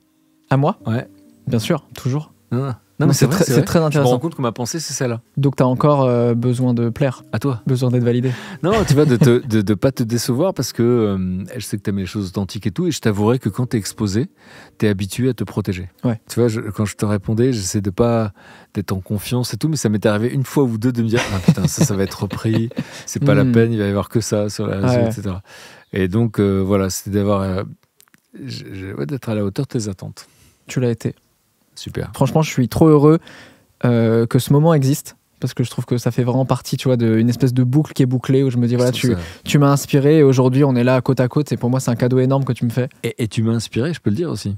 À moi Ouais. Bien sûr, toujours. Hein non, c'est très, intéressant. Je me rends compte que ma pensée, c'est celle-là. Donc, tu as encore euh, besoin de plaire. À toi. Besoin d'être validé. Non, tu vois, de ne pas te décevoir parce que je euh, sais que tu aimes les choses authentiques et tout. Et je t'avouerai que quand tu es exposé, tu es habitué à te protéger. Ouais. Tu vois, quand je te répondais, j'essaie de pas d'être en confiance et tout. Mais ça m'est arrivé une fois ou deux de me dire ah, putain, ça, ça va être repris. C'est pas la hmm. peine, il va y avoir que ça sur la etc. Et donc, euh, voilà, c'était d'avoir. d'être à la hauteur de tes attentes. Tu l'as été. Super. Franchement, je suis trop heureux euh, que ce moment existe parce que je trouve que ça fait vraiment partie, tu vois, d'une espèce de boucle qui est bouclée où je me dis voilà, tu, m'as inspiré et aujourd'hui on est là côte à côte. C'est pour moi c'est un cadeau énorme que tu me fais. Et, tu m'as inspiré, je peux le dire aussi.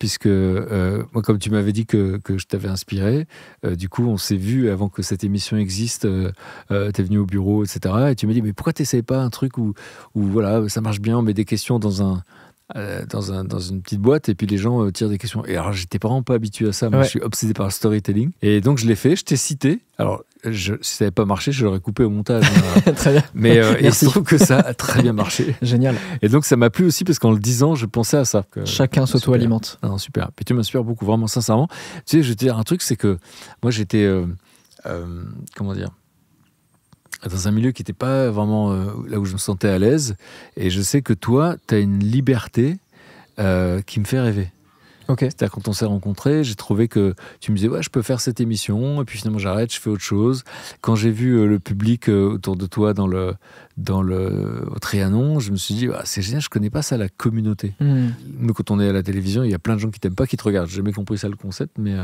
Puisque, euh, moi, comme tu m'avais dit que, je t'avais inspiré, euh, du coup, on s'est vu avant que cette émission existe. t'es tu es venu au bureau, etc. Et tu m'as dit, mais pourquoi tu pas un truc où, où voilà, ça marche bien, on met des questions dans un, euh, dans, une petite boîte et puis les gens euh, tirent des questions. Et alors, j'étais vraiment pas habitué à ça. Moi, je suis obsédé par le storytelling. Et donc, je l'ai fait. Je t'ai cité. Alors, je, si ça n'avait pas marché, je l'aurais coupé au montage. Hein. *laughs* Mais euh, il se trouve que ça a très bien marché. *laughs* Génial. Et donc, ça m'a plu aussi parce qu'en le disant, je pensais à ça. Que Chacun s'auto-alimente. Non, super. Puis tu m'inspires beaucoup, vraiment, sincèrement. Tu sais, je vais te dire un truc, c'est que moi, j'étais. comment dire dans un milieu qui n'était pas vraiment euh, là où je me sentais à l'aise. Et je sais que toi, tu as une liberté euh, qui me fait rêver. ok cest à quand on s'est rencontrés, j'ai trouvé que tu me disais ouais je peux faire cette émission et puis finalement j'arrête, je fais autre chose. Quand j'ai vu euh, le public autour de toi dans le dans le au Trianon, je me suis dit ah, c'est génial, je connais pas ça la communauté. Hmm. Nous quand on est à la télévision, il y a plein de gens qui t'aiment pas qui te regardent. J'ai jamais compris ça le concept, mais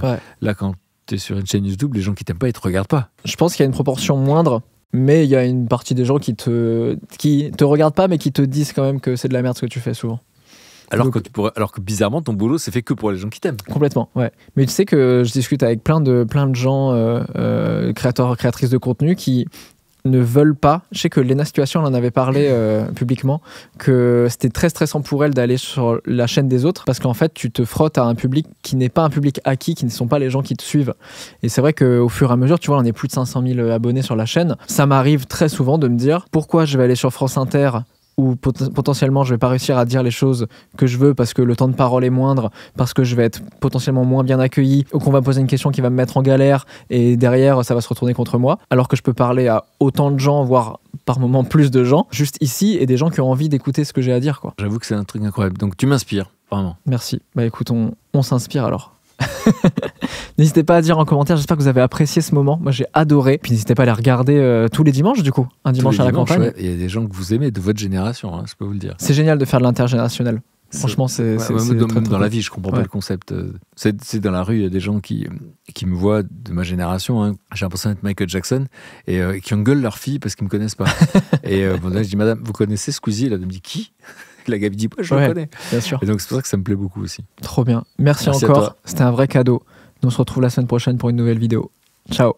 là quand tu es sur une chaîne YouTube, les gens qui t'aiment pas ils te regardent pas. Je pense qu'il y a une proportion moindre mais il y a une partie des gens qui te, qui te regardent pas, mais qui te disent quand même que c'est de la merde ce que tu fais souvent. Alors, que alors que bizarrement, ton boulot, c'est fait que pour les gens qui t'aiment. Complètement, ouais. Mais tu sais que je discute avec plein de, plein de gens, euh, euh, créateurs, créatrices de contenu, qui, ne veulent pas. Je sais que Lena Situation, en avait parlé euh, publiquement, que c'était très stressant pour elle d'aller sur la chaîne des autres parce qu'en fait, tu te frottes à un public qui n'est pas un public acquis, qui ne sont pas les gens qui te suivent. Et c'est vrai qu'au fur et à mesure, tu vois, on est plus de 500 000 abonnés sur la chaîne. Ça m'arrive très souvent de me dire pourquoi je vais aller sur France Inter où potentiellement je vais pas réussir à dire les choses que je veux parce que le temps de parole est moindre, parce que je vais être potentiellement moins bien accueilli, ou qu'on va poser une question qui va me mettre en galère et derrière ça va se retourner contre moi, alors que je peux parler à autant de gens, voire par moment plus de gens, juste ici et des gens qui ont envie d'écouter ce que j'ai à dire. J'avoue que c'est un truc incroyable. Donc tu m'inspires, vraiment. Merci. Bah écoute, on s'inspire alors. *laughs* n'hésitez pas à dire en commentaire, j'espère que vous avez apprécié ce moment. Moi j'ai adoré. Puis n'hésitez pas à les regarder euh, tous les dimanches du coup, un dimanche à la campagne. Il y a des gens que vous aimez de votre génération, hein, je peux vous le dire. C'est génial de faire de l'intergénérationnel. Franchement, c'est. dans, la vie, je comprends pas le concept. Euh, c'est dans la rue, il y a des gens qui, qui me voient de ma génération. Hein. J'ai l'impression d'être Michael Jackson et euh, qui engueulent leur fille parce qu'ils me connaissent pas. *laughs* et je dis, Madame, vous connaissez Squeezie Elle me dit qui la je connais. Bien sûr. Et donc c'est pour ça que ça me plaît beaucoup aussi. Trop bien. Merci, encore. C'était un vrai cadeau. on se retrouve la semaine prochaine pour une nouvelle vidéo. Ciao.